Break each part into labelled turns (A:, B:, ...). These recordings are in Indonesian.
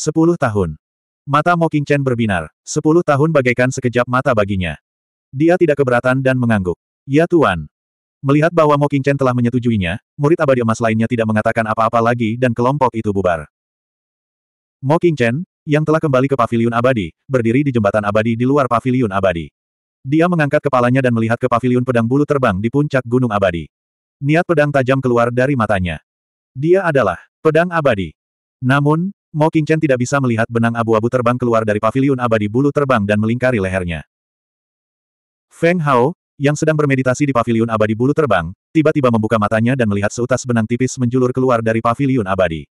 A: Sepuluh tahun. Mata Moking Chen berbinar. Sepuluh tahun bagaikan sekejap mata baginya. Dia tidak keberatan dan mengangguk. Ya Tuan. Melihat bahwa Moking Chen telah menyetujuinya, murid abadi emas lainnya tidak mengatakan apa-apa lagi dan kelompok itu bubar. Moking Chen, yang telah kembali ke paviliun abadi, berdiri di jembatan abadi di luar paviliun abadi. Dia mengangkat kepalanya dan melihat ke paviliun pedang bulu terbang di puncak gunung abadi. Niat pedang tajam keluar dari matanya. Dia adalah pedang abadi. Namun, Mo Chen tidak bisa melihat benang abu-abu terbang keluar dari pavilion abadi bulu terbang dan melingkari lehernya. Feng Hao, yang sedang bermeditasi di pavilion abadi bulu terbang, tiba-tiba membuka matanya dan melihat seutas benang tipis menjulur keluar dari pavilion abadi.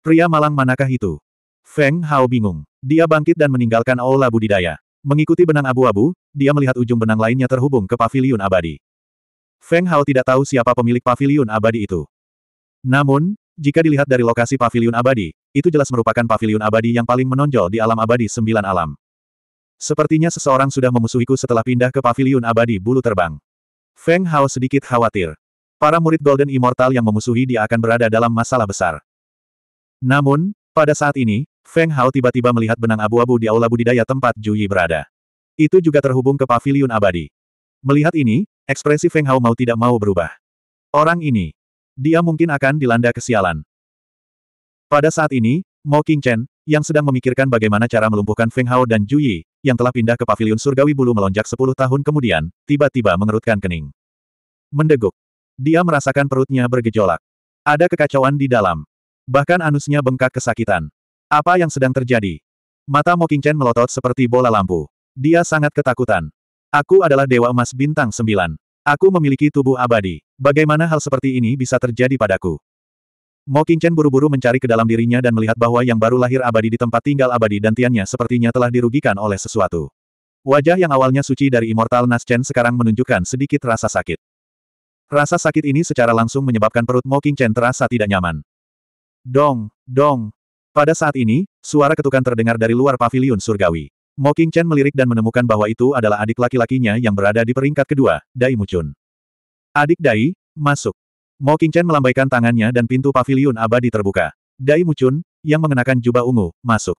A: Pria malang manakah itu? Feng Hao bingung. Dia bangkit dan meninggalkan aula budidaya. Mengikuti benang abu-abu, dia melihat ujung benang lainnya terhubung ke pavilion abadi. Feng Hao tidak tahu siapa pemilik pavilion abadi itu. Namun, jika dilihat dari lokasi pavilion abadi, itu jelas merupakan pavilion abadi yang paling menonjol di alam abadi sembilan alam. Sepertinya seseorang sudah memusuhiku setelah pindah ke pavilion abadi bulu terbang. Feng Hao sedikit khawatir. Para murid Golden Immortal yang memusuhi dia akan berada dalam masalah besar. Namun, pada saat ini, Feng Hao tiba-tiba melihat benang abu-abu di aula budidaya tempat Juyi berada. Itu juga terhubung ke pavilion abadi. Melihat ini, ekspresi Feng Hao mau tidak mau berubah. Orang ini, dia mungkin akan dilanda kesialan. Pada saat ini, Mo Chen, yang sedang memikirkan bagaimana cara melumpuhkan Feng Hao dan Ju Yi, yang telah pindah ke Paviliun surgawi bulu melonjak sepuluh tahun kemudian, tiba-tiba mengerutkan kening. Mendeguk. Dia merasakan perutnya bergejolak. Ada kekacauan di dalam. Bahkan anusnya bengkak kesakitan. Apa yang sedang terjadi? Mata Mo Chen melotot seperti bola lampu. Dia sangat ketakutan. Aku adalah Dewa Emas Bintang Sembilan. Aku memiliki tubuh abadi. Bagaimana hal seperti ini bisa terjadi padaku? Mo Qingchen buru-buru mencari ke dalam dirinya dan melihat bahwa yang baru lahir abadi di tempat tinggal abadi dan tiannya sepertinya telah dirugikan oleh sesuatu. Wajah yang awalnya suci dari Immortal Naschen sekarang menunjukkan sedikit rasa sakit. Rasa sakit ini secara langsung menyebabkan perut Mo Qingchen terasa tidak nyaman. Dong, dong. Pada saat ini, suara ketukan terdengar dari luar pavilion surgawi. Mo Qingchen melirik dan menemukan bahwa itu adalah adik laki-lakinya yang berada di peringkat kedua, Dai Mucun. Adik Dai, masuk. Mo Chen melambaikan tangannya dan pintu pavilion abadi terbuka. Dai Mucun, yang mengenakan jubah ungu, masuk.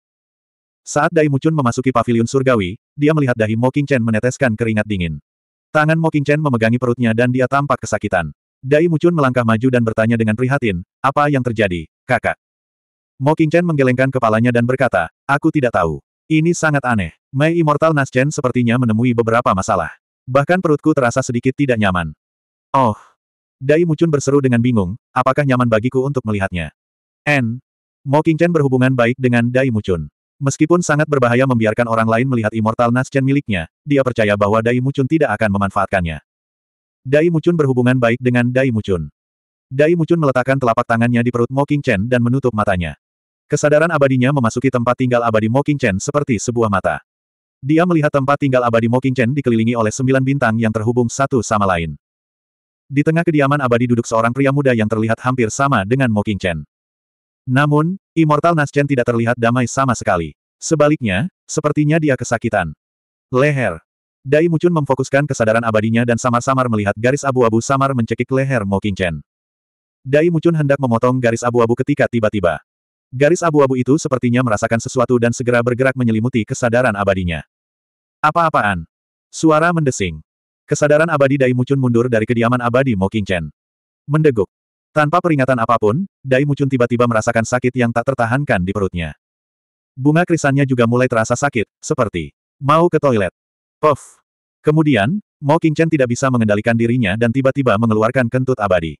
A: Saat Dai Mucun memasuki pavilion surgawi, dia melihat dahi Mo Chen meneteskan keringat dingin. Tangan Mo Chen memegangi perutnya dan dia tampak kesakitan. Dai Mucun melangkah maju dan bertanya dengan prihatin, apa yang terjadi, kakak? Mo Chen menggelengkan kepalanya dan berkata, aku tidak tahu. Ini sangat aneh. Mei Immortal Nas Chen sepertinya menemui beberapa masalah. Bahkan perutku terasa sedikit tidak nyaman. Oh! Dai Mucun berseru dengan bingung, apakah nyaman bagiku untuk melihatnya? N. Mo Qingchen berhubungan baik dengan Dai Mucun. Meskipun sangat berbahaya membiarkan orang lain melihat Immortal Naschen miliknya, dia percaya bahwa Dai Mucun tidak akan memanfaatkannya. Dai Mucun berhubungan baik dengan Dai Mucun. Dai Mucun meletakkan telapak tangannya di perut Mo Chen dan menutup matanya. Kesadaran abadinya memasuki tempat tinggal abadi Mo Chen seperti sebuah mata. Dia melihat tempat tinggal abadi Mo Chen dikelilingi oleh sembilan bintang yang terhubung satu sama lain. Di tengah kediaman abadi duduk seorang pria muda yang terlihat hampir sama dengan Mo Chen. Namun, Immortal Naschen tidak terlihat damai sama sekali. Sebaliknya, sepertinya dia kesakitan. Leher. Dai Mucun memfokuskan kesadaran abadinya dan samar-samar melihat garis abu-abu samar mencekik leher Mo Chen. Dai Mucun hendak memotong garis abu-abu ketika tiba-tiba. Garis abu-abu itu sepertinya merasakan sesuatu dan segera bergerak menyelimuti kesadaran abadinya. Apa-apaan? Suara mendesing. Kesadaran abadi Dai Mucun mundur dari kediaman abadi Mo King Chen. Mendeguk. Tanpa peringatan apapun, Dai Mucun tiba-tiba merasakan sakit yang tak tertahankan di perutnya. Bunga krisannya juga mulai terasa sakit, seperti mau ke toilet. Puff. Kemudian, Mo King Chen tidak bisa mengendalikan dirinya dan tiba-tiba mengeluarkan kentut abadi.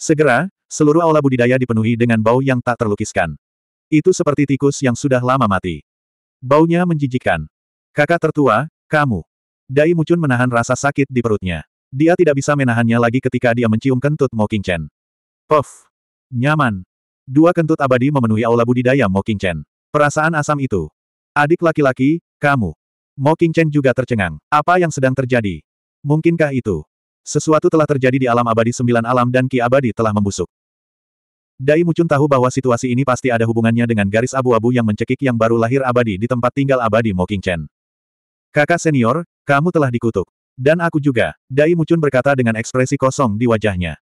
A: Segera, seluruh aula budidaya dipenuhi dengan bau yang tak terlukiskan. Itu seperti tikus yang sudah lama mati. Baunya menjijikan. Kakak tertua, kamu. Dai Mucun menahan rasa sakit di perutnya. Dia tidak bisa menahannya lagi ketika dia mencium kentut Mo Chen. Puff! Nyaman! Dua kentut abadi memenuhi aula budidaya Mo Chen. Perasaan asam itu. Adik laki-laki, kamu. Mo Chen juga tercengang. Apa yang sedang terjadi? Mungkinkah itu? Sesuatu telah terjadi di alam abadi sembilan alam dan ki abadi telah membusuk. Dai Mucun tahu bahwa situasi ini pasti ada hubungannya dengan garis abu-abu yang mencekik yang baru lahir abadi di tempat tinggal abadi Mo Chen. Kakak senior, kamu telah dikutuk. Dan aku juga, Dai Mucun berkata dengan ekspresi kosong di wajahnya.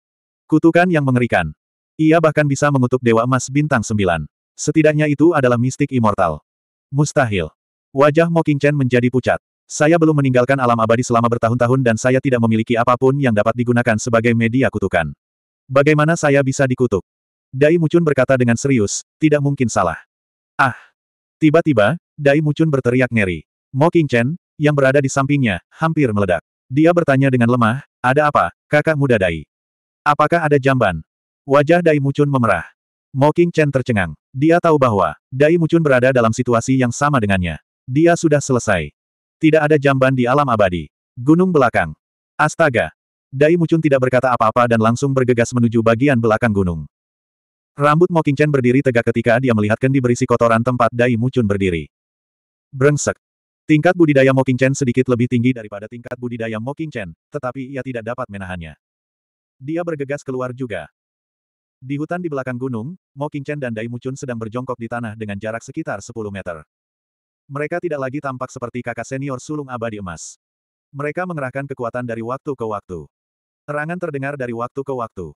A: Kutukan yang mengerikan. Ia bahkan bisa mengutuk Dewa Emas Bintang Sembilan. Setidaknya itu adalah mistik immortal. Mustahil. Wajah Mo Chen menjadi pucat. Saya belum meninggalkan alam abadi selama bertahun-tahun dan saya tidak memiliki apapun yang dapat digunakan sebagai media kutukan. Bagaimana saya bisa dikutuk? Dai Mucun berkata dengan serius, tidak mungkin salah. Ah! Tiba-tiba, Dai Mucun berteriak ngeri. Mo Chen, yang berada di sampingnya, hampir meledak. Dia bertanya dengan lemah, ada apa, kakak muda Dai? Apakah ada jamban? Wajah Dai Mucun memerah. Mo Chen tercengang. Dia tahu bahwa, Dai Mucun berada dalam situasi yang sama dengannya. Dia sudah selesai. Tidak ada jamban di alam abadi. Gunung belakang. Astaga. Dai Mucun tidak berkata apa-apa dan langsung bergegas menuju bagian belakang gunung. Rambut Mo Chen berdiri tegak ketika dia melihat kendi berisi kotoran tempat Dai Mucun berdiri. Brengsek. Tingkat budidaya Mocking Chen sedikit lebih tinggi daripada tingkat budidaya Mocking Chen, tetapi ia tidak dapat menahannya. Dia bergegas keluar juga. Di hutan di belakang gunung, Mocking Chen dan Dai Mucun sedang berjongkok di tanah dengan jarak sekitar 10 meter. Mereka tidak lagi tampak seperti kakak senior sulung abadi emas. Mereka mengerahkan kekuatan dari waktu ke waktu. Terangan terdengar dari waktu ke waktu.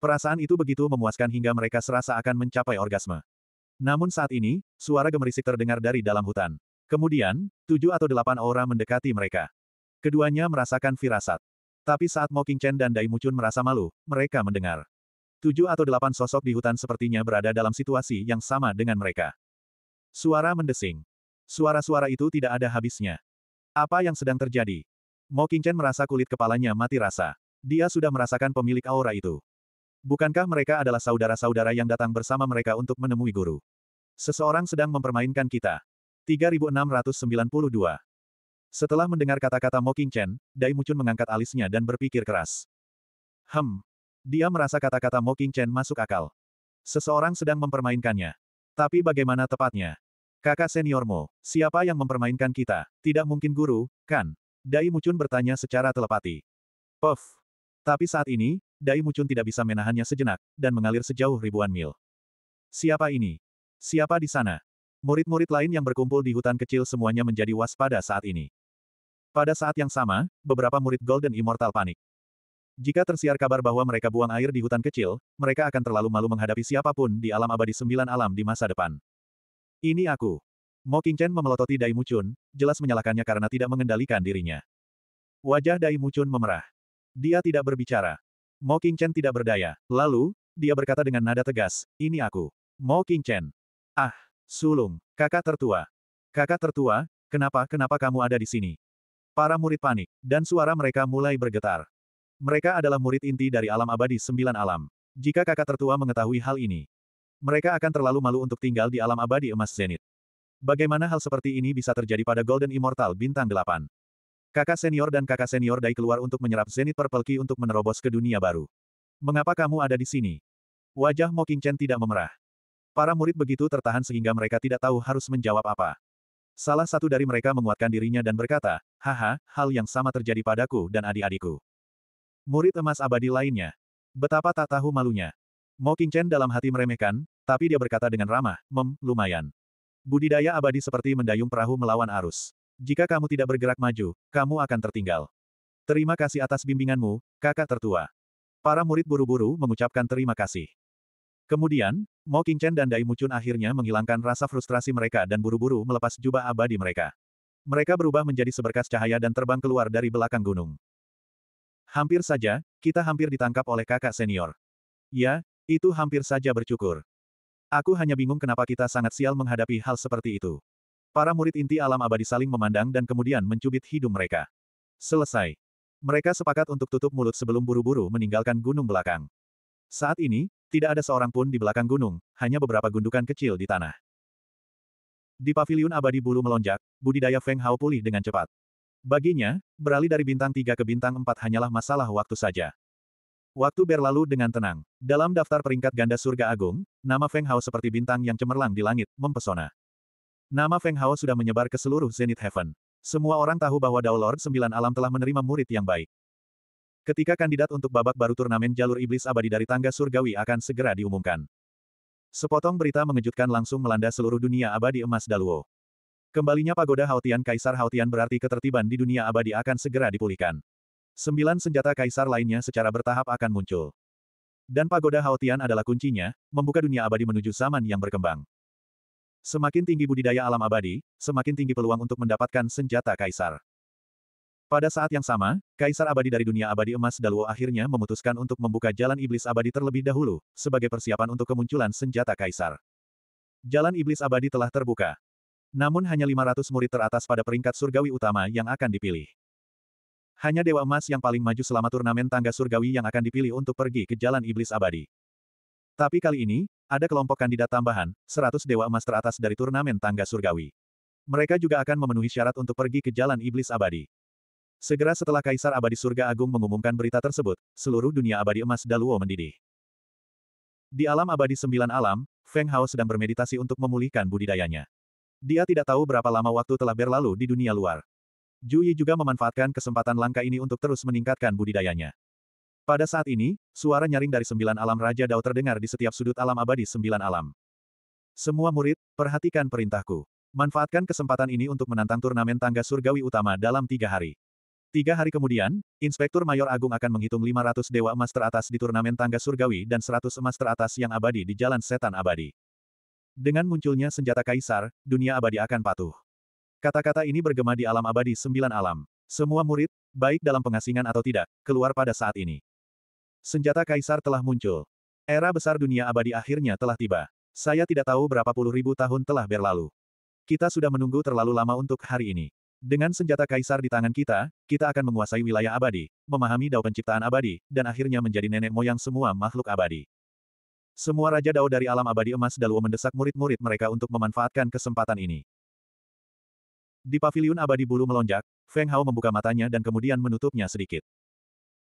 A: Perasaan itu begitu memuaskan hingga mereka serasa akan mencapai orgasme. Namun saat ini, suara gemerisik terdengar dari dalam hutan. Kemudian, tujuh atau delapan aura mendekati mereka. Keduanya merasakan firasat. Tapi saat Mo Qingchen dan Dai Mucun merasa malu, mereka mendengar. Tujuh atau delapan sosok di hutan sepertinya berada dalam situasi yang sama dengan mereka. Suara mendesing. Suara-suara itu tidak ada habisnya. Apa yang sedang terjadi? Mo Qingchen merasa kulit kepalanya mati rasa. Dia sudah merasakan pemilik aura itu. Bukankah mereka adalah saudara-saudara yang datang bersama mereka untuk menemui guru? Seseorang sedang mempermainkan kita. 3692. Setelah mendengar kata-kata Mo King Chen, Dai Mucun mengangkat alisnya dan berpikir keras. Hem. Dia merasa kata-kata Mo Chen masuk akal. Seseorang sedang mempermainkannya. Tapi bagaimana tepatnya? Kakak seniormu, siapa yang mempermainkan kita? Tidak mungkin guru, kan? Dai Mucun bertanya secara telepati. Puff. Tapi saat ini, Dai Mucun tidak bisa menahannya sejenak, dan mengalir sejauh ribuan mil. Siapa ini? Siapa di sana? Murid-murid lain yang berkumpul di hutan kecil semuanya menjadi waspada saat ini. Pada saat yang sama, beberapa murid Golden Immortal panik. Jika tersiar kabar bahwa mereka buang air di hutan kecil, mereka akan terlalu malu menghadapi siapapun di alam abadi sembilan alam di masa depan. Ini aku. Mo Qingchen memelototi Dai Mucun, jelas menyalakannya karena tidak mengendalikan dirinya. Wajah Dai Mucun memerah. Dia tidak berbicara. Mo Qingchen tidak berdaya. Lalu, dia berkata dengan nada tegas, ini aku. Mo Qingchen. Ah! Sulung, kakak tertua. Kakak tertua, kenapa, kenapa kamu ada di sini? Para murid panik, dan suara mereka mulai bergetar. Mereka adalah murid inti dari alam abadi sembilan alam. Jika kakak tertua mengetahui hal ini, mereka akan terlalu malu untuk tinggal di alam abadi emas zenit. Bagaimana hal seperti ini bisa terjadi pada Golden Immortal bintang 8? Kakak senior dan kakak senior Dai keluar untuk menyerap Zenit Purple Key untuk menerobos ke dunia baru. Mengapa kamu ada di sini? Wajah Mo Chen tidak memerah. Para murid begitu tertahan sehingga mereka tidak tahu harus menjawab apa. Salah satu dari mereka menguatkan dirinya dan berkata, Haha, hal yang sama terjadi padaku dan adik-adikku. Murid emas abadi lainnya. Betapa tak tahu malunya. Mo Chen dalam hati meremehkan, tapi dia berkata dengan ramah, mem, lumayan. Budidaya abadi seperti mendayung perahu melawan arus. Jika kamu tidak bergerak maju, kamu akan tertinggal. Terima kasih atas bimbinganmu, kakak tertua. Para murid buru-buru mengucapkan terima kasih. Kemudian, Mo Chen dan Dai Mucun akhirnya menghilangkan rasa frustrasi mereka dan buru-buru melepas jubah abadi mereka. Mereka berubah menjadi seberkas cahaya dan terbang keluar dari belakang gunung. Hampir saja, kita hampir ditangkap oleh kakak senior. Ya, itu hampir saja bercukur. Aku hanya bingung kenapa kita sangat sial menghadapi hal seperti itu. Para murid inti alam abadi saling memandang dan kemudian mencubit hidung mereka. Selesai. Mereka sepakat untuk tutup mulut sebelum buru-buru meninggalkan gunung belakang. Saat ini, tidak ada seorang pun di belakang gunung, hanya beberapa gundukan kecil di tanah. Di Pavilion abadi bulu melonjak, budidaya Feng Hao pulih dengan cepat. Baginya, beralih dari bintang 3 ke bintang 4 hanyalah masalah waktu saja. Waktu berlalu dengan tenang. Dalam daftar peringkat ganda surga agung, nama Feng Hao seperti bintang yang cemerlang di langit, mempesona. Nama Feng Hao sudah menyebar ke seluruh Zenith Heaven. Semua orang tahu bahwa Dao Lord Sembilan Alam telah menerima murid yang baik. Ketika kandidat untuk babak baru turnamen jalur iblis abadi dari tangga surgawi akan segera diumumkan. Sepotong berita mengejutkan langsung melanda seluruh dunia abadi emas Daluo. Kembalinya pagoda Hautian Kaisar Hautian berarti ketertiban di dunia abadi akan segera dipulihkan. Sembilan senjata kaisar lainnya secara bertahap akan muncul. Dan pagoda Hautian adalah kuncinya, membuka dunia abadi menuju zaman yang berkembang. Semakin tinggi budidaya alam abadi, semakin tinggi peluang untuk mendapatkan senjata kaisar. Pada saat yang sama, Kaisar Abadi dari dunia abadi emas Daluo akhirnya memutuskan untuk membuka jalan iblis abadi terlebih dahulu, sebagai persiapan untuk kemunculan senjata Kaisar. Jalan iblis abadi telah terbuka. Namun hanya 500 murid teratas pada peringkat surgawi utama yang akan dipilih. Hanya Dewa Emas yang paling maju selama turnamen tangga surgawi yang akan dipilih untuk pergi ke jalan iblis abadi. Tapi kali ini, ada kelompok kandidat tambahan, 100 Dewa Emas teratas dari turnamen tangga surgawi. Mereka juga akan memenuhi syarat untuk pergi ke jalan iblis abadi. Segera setelah Kaisar Abadi Surga Agung mengumumkan berita tersebut, seluruh dunia abadi emas Daluo mendidih. Di alam abadi sembilan alam, Feng Hao sedang bermeditasi untuk memulihkan budidayanya. Dia tidak tahu berapa lama waktu telah berlalu di dunia luar. Ju Yi juga memanfaatkan kesempatan langka ini untuk terus meningkatkan budidayanya. Pada saat ini, suara nyaring dari sembilan alam Raja Dao terdengar di setiap sudut alam abadi sembilan alam. Semua murid, perhatikan perintahku. Manfaatkan kesempatan ini untuk menantang turnamen tangga surgawi utama dalam tiga hari. Tiga hari kemudian, Inspektur Mayor Agung akan menghitung 500 dewa emas teratas di turnamen tangga surgawi dan 100 emas teratas yang abadi di Jalan Setan Abadi. Dengan munculnya senjata kaisar, dunia abadi akan patuh. Kata-kata ini bergema di alam abadi sembilan alam. Semua murid, baik dalam pengasingan atau tidak, keluar pada saat ini. Senjata kaisar telah muncul. Era besar dunia abadi akhirnya telah tiba. Saya tidak tahu berapa puluh ribu tahun telah berlalu. Kita sudah menunggu terlalu lama untuk hari ini. Dengan senjata kaisar di tangan kita, kita akan menguasai wilayah abadi, memahami dao penciptaan abadi, dan akhirnya menjadi nenek moyang semua makhluk abadi. Semua Raja Dao dari alam abadi emas Daluo mendesak murid-murid mereka untuk memanfaatkan kesempatan ini. Di pavilion abadi bulu melonjak, Feng Hao membuka matanya dan kemudian menutupnya sedikit.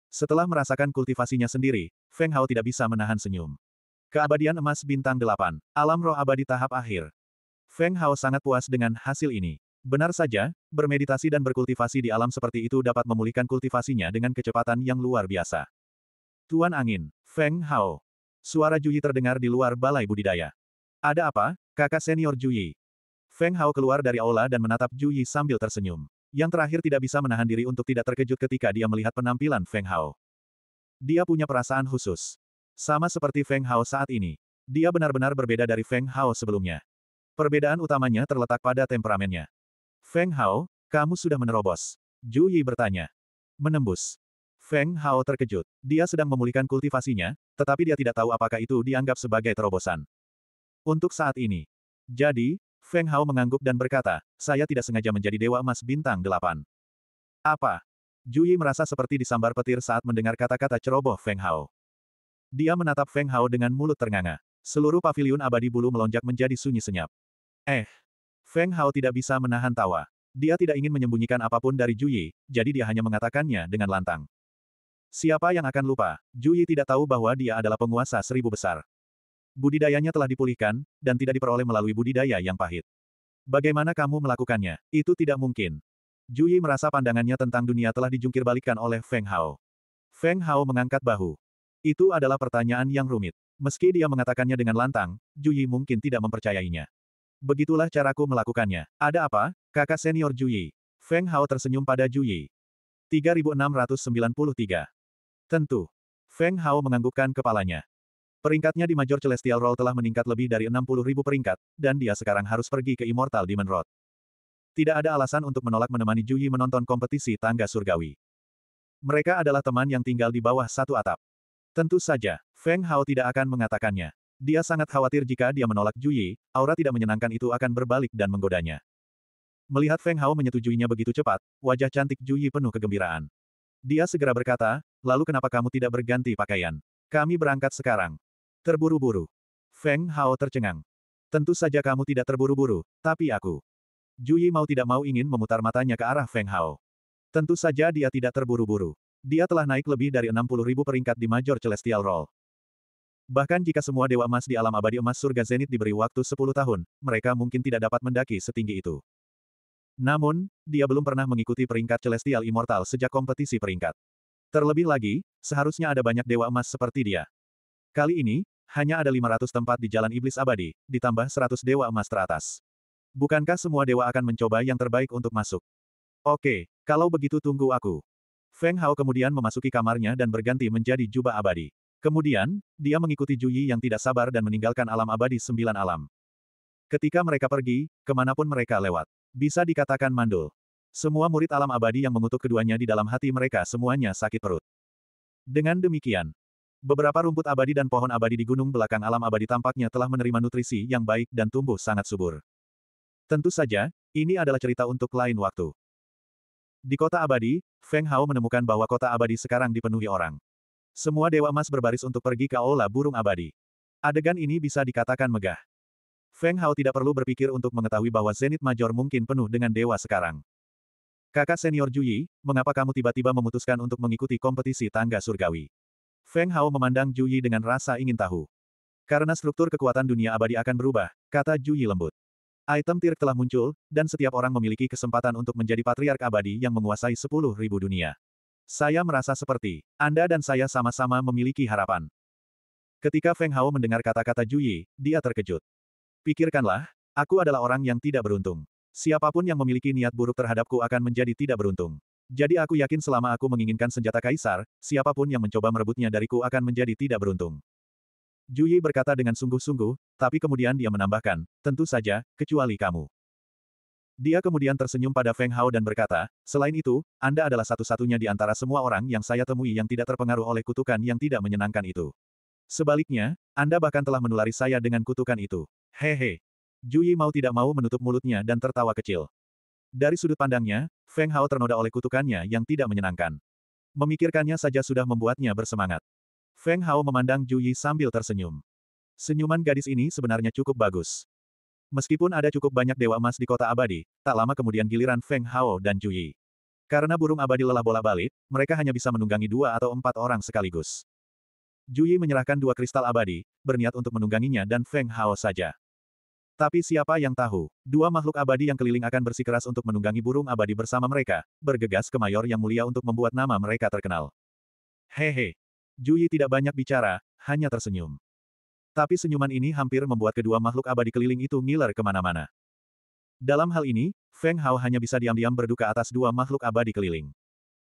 A: Setelah merasakan kultivasinya sendiri, Feng Hao tidak bisa menahan senyum. Keabadian emas bintang 8, alam roh abadi tahap akhir. Feng Hao sangat puas dengan hasil ini. Benar saja, bermeditasi dan berkultivasi di alam seperti itu dapat memulihkan kultivasinya dengan kecepatan yang luar biasa. Tuan Angin, Feng Hao. Suara Juyi terdengar di luar balai budidaya. Ada apa, kakak senior Juyi? Feng Hao keluar dari aula dan menatap Juyi sambil tersenyum. Yang terakhir tidak bisa menahan diri untuk tidak terkejut ketika dia melihat penampilan Feng Hao. Dia punya perasaan khusus. Sama seperti Feng Hao saat ini. Dia benar-benar berbeda dari Feng Hao sebelumnya. Perbedaan utamanya terletak pada temperamennya. Feng Hao, kamu sudah menerobos. Ju Yi bertanya. Menembus. Feng Hao terkejut. Dia sedang memulihkan kultivasinya, tetapi dia tidak tahu apakah itu dianggap sebagai terobosan. Untuk saat ini. Jadi, Feng Hao mengangguk dan berkata, saya tidak sengaja menjadi Dewa Emas Bintang Delapan. Apa? Yi merasa seperti disambar petir saat mendengar kata-kata ceroboh Feng Hao. Dia menatap Feng Hao dengan mulut ternganga. Seluruh pavilion abadi bulu melonjak menjadi sunyi senyap. Eh, Feng Hao tidak bisa menahan tawa. Dia tidak ingin menyembunyikan apapun dari Ju Yi, jadi dia hanya mengatakannya dengan lantang. Siapa yang akan lupa, Ju Yi tidak tahu bahwa dia adalah penguasa seribu besar. Budidayanya telah dipulihkan, dan tidak diperoleh melalui budidaya yang pahit. Bagaimana kamu melakukannya? Itu tidak mungkin. Ju Yi merasa pandangannya tentang dunia telah dijungkirbalikan oleh Feng Hao. Feng Hao mengangkat bahu. Itu adalah pertanyaan yang rumit. Meski dia mengatakannya dengan lantang, Ju Yi mungkin tidak mempercayainya. Begitulah caraku melakukannya. Ada apa, kakak senior Juyi? Feng Hao tersenyum pada Juyi. 3693. Tentu. Feng Hao menganggukkan kepalanya. Peringkatnya di Major Celestial Roll telah meningkat lebih dari 60.000 peringkat, dan dia sekarang harus pergi ke Immortal Demon Road. Tidak ada alasan untuk menolak menemani Juyi menonton kompetisi tangga surgawi. Mereka adalah teman yang tinggal di bawah satu atap. Tentu saja, Feng Hao tidak akan mengatakannya. Dia sangat khawatir jika dia menolak Juyi, aura tidak menyenangkan itu akan berbalik dan menggodanya. Melihat Feng Hao menyetujuinya begitu cepat, wajah cantik Juyi penuh kegembiraan. Dia segera berkata, lalu kenapa kamu tidak berganti pakaian? Kami berangkat sekarang. Terburu-buru. Feng Hao tercengang. Tentu saja kamu tidak terburu-buru, tapi aku. Juyi mau tidak mau ingin memutar matanya ke arah Feng Hao. Tentu saja dia tidak terburu-buru. Dia telah naik lebih dari 60.000 peringkat di Major Celestial Roll. Bahkan jika semua dewa emas di alam abadi emas surga zenit diberi waktu 10 tahun, mereka mungkin tidak dapat mendaki setinggi itu. Namun, dia belum pernah mengikuti peringkat Celestial Immortal sejak kompetisi peringkat. Terlebih lagi, seharusnya ada banyak dewa emas seperti dia. Kali ini, hanya ada 500 tempat di Jalan Iblis Abadi, ditambah 100 dewa emas teratas. Bukankah semua dewa akan mencoba yang terbaik untuk masuk? Oke, kalau begitu tunggu aku. Feng Hao kemudian memasuki kamarnya dan berganti menjadi jubah abadi. Kemudian, dia mengikuti Juyi yang tidak sabar dan meninggalkan alam abadi sembilan alam. Ketika mereka pergi, kemanapun mereka lewat, bisa dikatakan mandul. Semua murid alam abadi yang mengutuk keduanya di dalam hati mereka semuanya sakit perut. Dengan demikian, beberapa rumput abadi dan pohon abadi di gunung belakang alam abadi tampaknya telah menerima nutrisi yang baik dan tumbuh sangat subur. Tentu saja, ini adalah cerita untuk lain waktu. Di kota abadi, Feng Hao menemukan bahwa kota abadi sekarang dipenuhi orang. Semua dewa emas berbaris untuk pergi ke Aula Burung Abadi. Adegan ini bisa dikatakan megah. Feng Hao tidak perlu berpikir untuk mengetahui bahwa Zenit Major mungkin penuh dengan dewa sekarang. Kakak senior Juyi, mengapa kamu tiba-tiba memutuskan untuk mengikuti kompetisi tangga surgawi? Feng Hao memandang Juyi dengan rasa ingin tahu. Karena struktur kekuatan dunia abadi akan berubah, kata Juyi lembut. Item tirk telah muncul, dan setiap orang memiliki kesempatan untuk menjadi patriark abadi yang menguasai 10.000 dunia. Saya merasa seperti, Anda dan saya sama-sama memiliki harapan. Ketika Feng Hao mendengar kata-kata Juyi, dia terkejut. Pikirkanlah, aku adalah orang yang tidak beruntung. Siapapun yang memiliki niat buruk terhadapku akan menjadi tidak beruntung. Jadi aku yakin selama aku menginginkan senjata kaisar, siapapun yang mencoba merebutnya dariku akan menjadi tidak beruntung. Juyi berkata dengan sungguh-sungguh, tapi kemudian dia menambahkan, tentu saja, kecuali kamu. Dia kemudian tersenyum pada Feng Hao dan berkata, selain itu, Anda adalah satu-satunya di antara semua orang yang saya temui yang tidak terpengaruh oleh kutukan yang tidak menyenangkan itu. Sebaliknya, Anda bahkan telah menulari saya dengan kutukan itu. Hehe. Juyi mau tidak mau menutup mulutnya dan tertawa kecil. Dari sudut pandangnya, Feng Hao ternoda oleh kutukannya yang tidak menyenangkan. Memikirkannya saja sudah membuatnya bersemangat. Feng Hao memandang Juyi sambil tersenyum. Senyuman gadis ini sebenarnya cukup bagus. Meskipun ada cukup banyak dewa emas di kota abadi, tak lama kemudian giliran Feng Hao dan Yi. Karena burung abadi lelah bola balik, mereka hanya bisa menunggangi dua atau empat orang sekaligus. Yi menyerahkan dua kristal abadi, berniat untuk menungganginya dan Feng Hao saja. Tapi siapa yang tahu, dua makhluk abadi yang keliling akan bersikeras untuk menunggangi burung abadi bersama mereka, bergegas ke mayor yang mulia untuk membuat nama mereka terkenal. Hehe. Yi tidak banyak bicara, hanya tersenyum. Tapi senyuman ini hampir membuat kedua makhluk abadi keliling itu ngiler kemana-mana. Dalam hal ini, Feng Hao hanya bisa diam-diam berduka atas dua makhluk abadi keliling.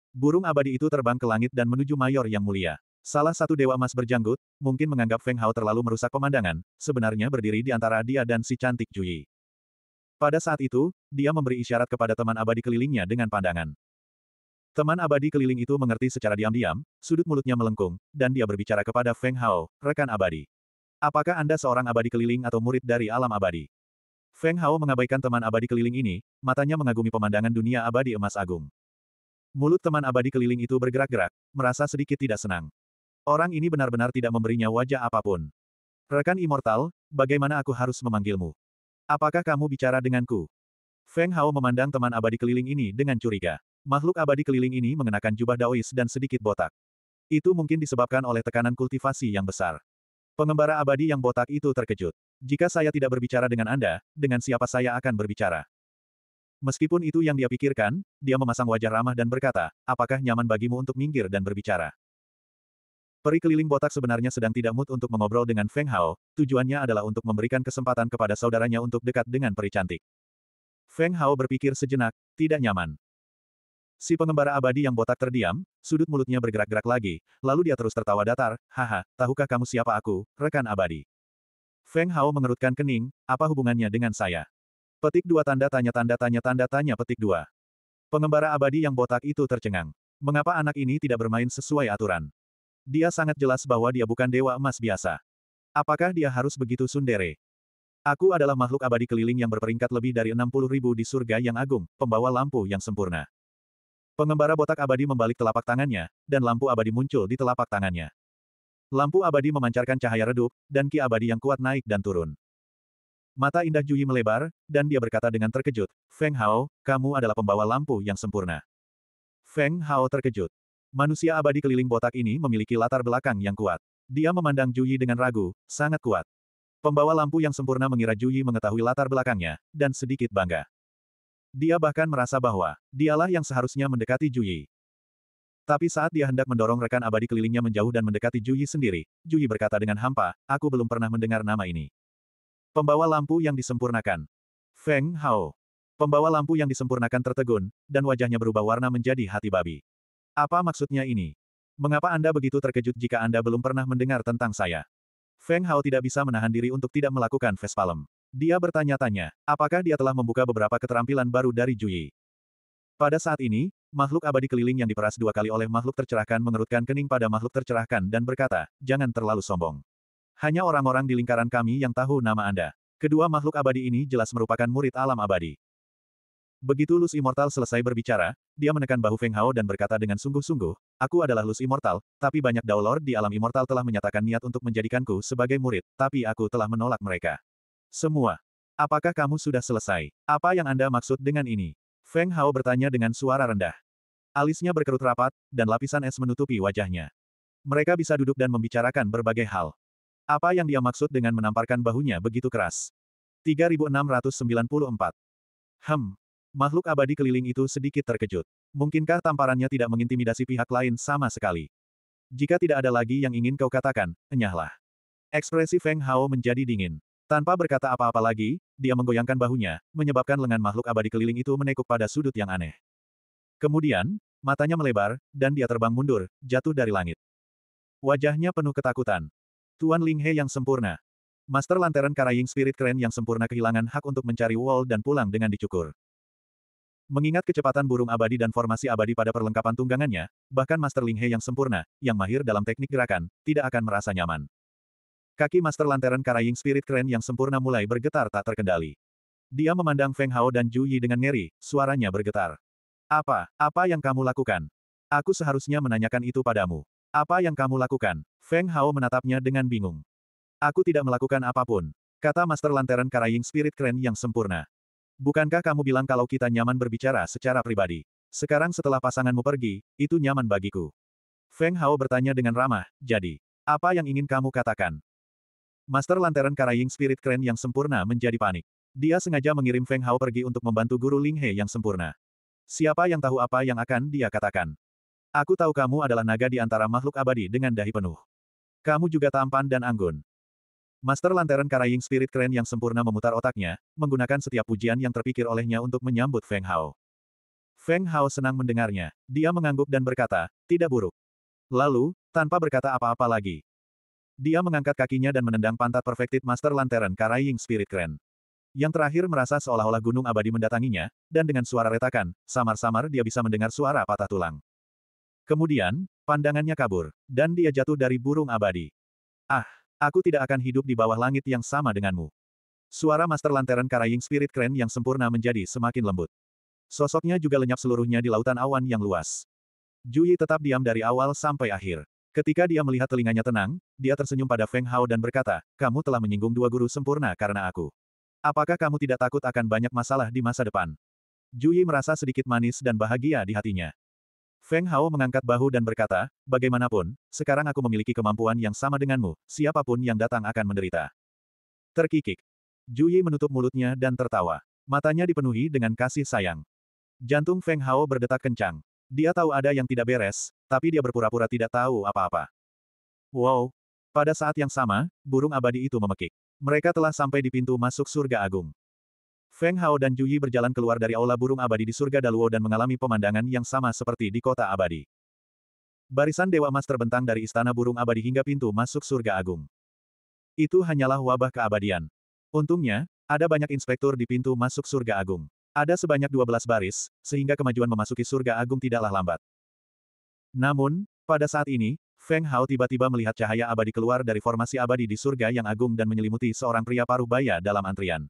A: Burung abadi itu terbang ke langit dan menuju Mayor Yang Mulia. Salah satu dewa emas berjanggut, mungkin menganggap Feng Hao terlalu merusak pemandangan, sebenarnya berdiri di antara dia dan si cantik Jui. Pada saat itu, dia memberi isyarat kepada teman abadi kelilingnya dengan pandangan. Teman abadi keliling itu mengerti secara diam-diam, sudut mulutnya melengkung, dan dia berbicara kepada Feng Hao, rekan abadi. Apakah Anda seorang abadi keliling atau murid dari alam abadi? Feng Hao mengabaikan teman abadi keliling ini, matanya mengagumi pemandangan dunia abadi emas agung. Mulut teman abadi keliling itu bergerak-gerak, merasa sedikit tidak senang. Orang ini benar-benar tidak memberinya wajah apapun. Rekan Immortal, bagaimana aku harus memanggilmu? Apakah kamu bicara denganku? Feng Hao memandang teman abadi keliling ini dengan curiga. Makhluk abadi keliling ini mengenakan jubah daois dan sedikit botak. Itu mungkin disebabkan oleh tekanan kultivasi yang besar. Pengembara abadi yang botak itu terkejut. Jika saya tidak berbicara dengan Anda, dengan siapa saya akan berbicara? Meskipun itu yang dia pikirkan, dia memasang wajah ramah dan berkata, apakah nyaman bagimu untuk minggir dan berbicara? Peri keliling botak sebenarnya sedang tidak mood untuk mengobrol dengan Feng Hao, tujuannya adalah untuk memberikan kesempatan kepada saudaranya untuk dekat dengan peri cantik. Feng Hao berpikir sejenak, tidak nyaman. Si pengembara abadi yang botak terdiam, sudut mulutnya bergerak-gerak lagi, lalu dia terus tertawa datar, haha, tahukah kamu siapa aku, rekan abadi? Feng Hao mengerutkan kening, apa hubungannya dengan saya? Petik dua tanda tanya tanda tanya tanda tanya petik dua. Pengembara abadi yang botak itu tercengang. Mengapa anak ini tidak bermain sesuai aturan? Dia sangat jelas bahwa dia bukan dewa emas biasa. Apakah dia harus begitu sundere? Aku adalah makhluk abadi keliling yang berperingkat lebih dari 60 ribu di surga yang agung, pembawa lampu yang sempurna. Pengembara botak abadi membalik telapak tangannya, dan lampu abadi muncul di telapak tangannya. Lampu abadi memancarkan cahaya redup, dan ki abadi yang kuat naik dan turun. Mata indah Juyi melebar, dan dia berkata dengan terkejut, Feng Hao, kamu adalah pembawa lampu yang sempurna. Feng Hao terkejut. Manusia abadi keliling botak ini memiliki latar belakang yang kuat. Dia memandang Juyi dengan ragu, sangat kuat. Pembawa lampu yang sempurna mengira Juyi mengetahui latar belakangnya, dan sedikit bangga. Dia bahkan merasa bahwa, dialah yang seharusnya mendekati Juyi. Tapi saat dia hendak mendorong rekan abadi kelilingnya menjauh dan mendekati Juyi sendiri, Juyi berkata dengan hampa, aku belum pernah mendengar nama ini. Pembawa lampu yang disempurnakan. Feng Hao. Pembawa lampu yang disempurnakan tertegun, dan wajahnya berubah warna menjadi hati babi. Apa maksudnya ini? Mengapa Anda begitu terkejut jika Anda belum pernah mendengar tentang saya? Feng Hao tidak bisa menahan diri untuk tidak melakukan Vespalem. Dia bertanya-tanya, apakah dia telah membuka beberapa keterampilan baru dari Juyi. Pada saat ini, makhluk abadi keliling yang diperas dua kali oleh makhluk tercerahkan mengerutkan kening pada makhluk tercerahkan dan berkata, jangan terlalu sombong. Hanya orang-orang di lingkaran kami yang tahu nama Anda. Kedua makhluk abadi ini jelas merupakan murid alam abadi. Begitu Lus Immortal selesai berbicara, dia menekan bahu Feng Hao dan berkata dengan sungguh-sungguh, Aku adalah Lus Immortal, tapi banyak Daulord di alam Immortal telah menyatakan niat untuk menjadikanku sebagai murid, tapi aku telah menolak mereka. Semua. Apakah kamu sudah selesai? Apa yang Anda maksud dengan ini? Feng Hao bertanya dengan suara rendah. Alisnya berkerut rapat, dan lapisan es menutupi wajahnya. Mereka bisa duduk dan membicarakan berbagai hal. Apa yang dia maksud dengan menamparkan bahunya begitu keras? 3694. Hem. Makhluk abadi keliling itu sedikit terkejut. Mungkinkah tamparannya tidak mengintimidasi pihak lain sama sekali? Jika tidak ada lagi yang ingin kau katakan, enyahlah. Ekspresi Feng Hao menjadi dingin. Tanpa berkata apa-apa lagi, dia menggoyangkan bahunya, menyebabkan lengan makhluk abadi keliling itu menekuk pada sudut yang aneh. Kemudian, matanya melebar, dan dia terbang mundur, jatuh dari langit. Wajahnya penuh ketakutan. Tuan Ling He yang sempurna. Master Lantern Karaying Spirit Keren yang sempurna kehilangan hak untuk mencari Wall dan pulang dengan dicukur. Mengingat kecepatan burung abadi dan formasi abadi pada perlengkapan tunggangannya, bahkan Master Ling He yang sempurna, yang mahir dalam teknik gerakan, tidak akan merasa nyaman. Kaki Master Lantern Karaying Spirit Keren yang sempurna mulai bergetar tak terkendali. Dia memandang Feng Hao dan Ju Yi dengan ngeri, suaranya bergetar. Apa, apa yang kamu lakukan? Aku seharusnya menanyakan itu padamu. Apa yang kamu lakukan? Feng Hao menatapnya dengan bingung. Aku tidak melakukan apapun, kata Master Lantern Karaying Spirit Keren yang sempurna. Bukankah kamu bilang kalau kita nyaman berbicara secara pribadi? Sekarang setelah pasanganmu pergi, itu nyaman bagiku. Feng Hao bertanya dengan ramah, jadi, apa yang ingin kamu katakan? Master Lantern Karaying Spirit Keren yang sempurna menjadi panik. Dia sengaja mengirim Feng Hao pergi untuk membantu Guru Ling He yang sempurna. Siapa yang tahu apa yang akan dia katakan? Aku tahu kamu adalah naga di antara makhluk abadi dengan dahi penuh. Kamu juga tampan dan anggun. Master Lantern Karaying Spirit Keren yang sempurna memutar otaknya, menggunakan setiap pujian yang terpikir olehnya untuk menyambut Feng Hao. Feng Hao senang mendengarnya. Dia mengangguk dan berkata, tidak buruk. Lalu, tanpa berkata apa-apa lagi, dia mengangkat kakinya dan menendang pantat Perfected Master Lantern Karaying Spirit Crane. Yang terakhir merasa seolah-olah gunung abadi mendatanginya, dan dengan suara retakan, samar-samar dia bisa mendengar suara patah tulang. Kemudian, pandangannya kabur, dan dia jatuh dari burung abadi. Ah, aku tidak akan hidup di bawah langit yang sama denganmu. Suara Master Lantern Karaying Spirit Crane yang sempurna menjadi semakin lembut. Sosoknya juga lenyap seluruhnya di lautan awan yang luas. Juyi tetap diam dari awal sampai akhir. Ketika dia melihat telinganya tenang, dia tersenyum pada Feng Hao dan berkata, kamu telah menyinggung dua guru sempurna karena aku. Apakah kamu tidak takut akan banyak masalah di masa depan? Juyi merasa sedikit manis dan bahagia di hatinya. Feng Hao mengangkat bahu dan berkata, bagaimanapun, sekarang aku memiliki kemampuan yang sama denganmu, siapapun yang datang akan menderita. Terkikik. Juyi menutup mulutnya dan tertawa. Matanya dipenuhi dengan kasih sayang. Jantung Feng Hao berdetak kencang. Dia tahu ada yang tidak beres, tapi dia berpura-pura tidak tahu apa-apa. Wow! Pada saat yang sama, burung abadi itu memekik. Mereka telah sampai di pintu masuk surga agung. Feng Hao dan Yi berjalan keluar dari aula burung abadi di surga Daluo dan mengalami pemandangan yang sama seperti di kota abadi. Barisan Dewa emas terbentang dari istana burung abadi hingga pintu masuk surga agung. Itu hanyalah wabah keabadian. Untungnya, ada banyak inspektur di pintu masuk surga agung. Ada sebanyak 12 baris, sehingga kemajuan memasuki surga agung tidaklah lambat. Namun, pada saat ini, Feng Hao tiba-tiba melihat cahaya abadi keluar dari formasi abadi di surga yang agung dan menyelimuti seorang pria paruh baya dalam antrian.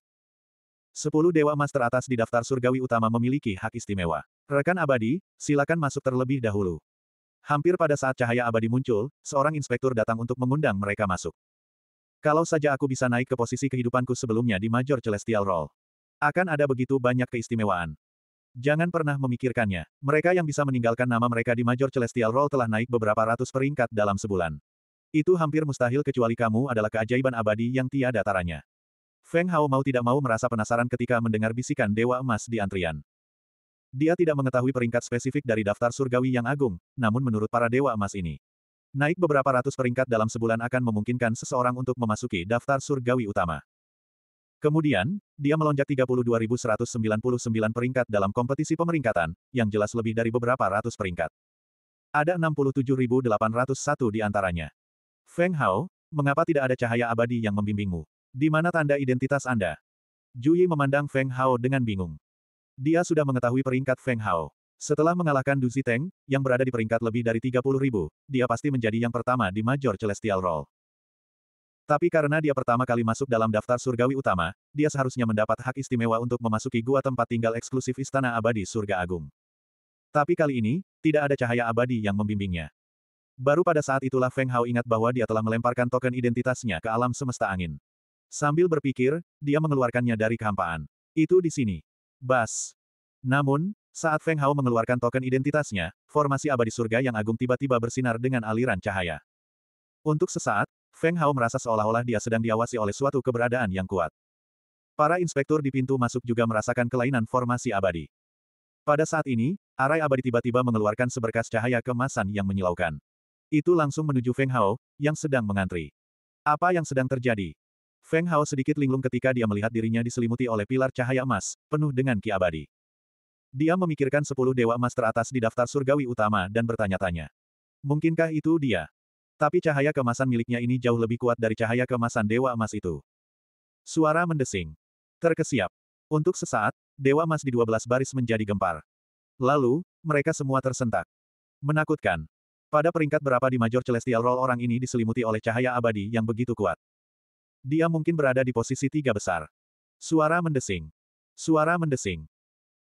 A: Sepuluh dewa emas teratas di daftar surgawi utama memiliki hak istimewa. Rekan abadi, silakan masuk terlebih dahulu. Hampir pada saat cahaya abadi muncul, seorang inspektur datang untuk mengundang mereka masuk. Kalau saja aku bisa naik ke posisi kehidupanku sebelumnya di Major Celestial Roll. Akan ada begitu banyak keistimewaan. Jangan pernah memikirkannya. Mereka yang bisa meninggalkan nama mereka di Major Celestial Roll telah naik beberapa ratus peringkat dalam sebulan. Itu hampir mustahil kecuali kamu adalah keajaiban abadi yang tiada taranya. Feng Hao mau tidak mau merasa penasaran ketika mendengar bisikan Dewa Emas di antrian. Dia tidak mengetahui peringkat spesifik dari daftar surgawi yang agung, namun menurut para Dewa Emas ini, naik beberapa ratus peringkat dalam sebulan akan memungkinkan seseorang untuk memasuki daftar surgawi utama. Kemudian, dia melonjak 32.199 peringkat dalam kompetisi pemeringkatan, yang jelas lebih dari beberapa ratus peringkat. Ada 67.801 di antaranya. Feng Hao, mengapa tidak ada cahaya abadi yang membimbingmu? Di mana tanda identitas Anda? Yi memandang Feng Hao dengan bingung. Dia sudah mengetahui peringkat Feng Hao. Setelah mengalahkan Du Ziteng, yang berada di peringkat lebih dari 30.000, dia pasti menjadi yang pertama di Major Celestial Roll. Tapi karena dia pertama kali masuk dalam daftar surgawi utama, dia seharusnya mendapat hak istimewa untuk memasuki gua tempat tinggal eksklusif Istana Abadi Surga Agung. Tapi kali ini, tidak ada cahaya abadi yang membimbingnya. Baru pada saat itulah Feng Hao ingat bahwa dia telah melemparkan token identitasnya ke alam semesta angin. Sambil berpikir, dia mengeluarkannya dari kehampaan. Itu di sini. Bas. Namun, saat Feng Hao mengeluarkan token identitasnya, formasi abadi surga yang agung tiba-tiba bersinar dengan aliran cahaya. Untuk sesaat, Feng Hao merasa seolah-olah dia sedang diawasi oleh suatu keberadaan yang kuat. Para inspektur di pintu masuk juga merasakan kelainan formasi abadi. Pada saat ini, arai abadi tiba-tiba mengeluarkan seberkas cahaya kemasan yang menyilaukan. Itu langsung menuju Feng Hao, yang sedang mengantri. Apa yang sedang terjadi? Feng Hao sedikit linglung ketika dia melihat dirinya diselimuti oleh pilar cahaya emas, penuh dengan ki abadi. Dia memikirkan sepuluh dewa emas teratas di daftar surgawi utama dan bertanya-tanya. Mungkinkah itu dia? Tapi cahaya kemasan miliknya ini jauh lebih kuat dari cahaya kemasan Dewa Emas itu. Suara mendesing. Terkesiap. Untuk sesaat, Dewa Emas di dua belas baris menjadi gempar. Lalu, mereka semua tersentak. Menakutkan. Pada peringkat berapa di Major Celestial Roll orang ini diselimuti oleh cahaya abadi yang begitu kuat. Dia mungkin berada di posisi tiga besar. Suara mendesing. Suara mendesing.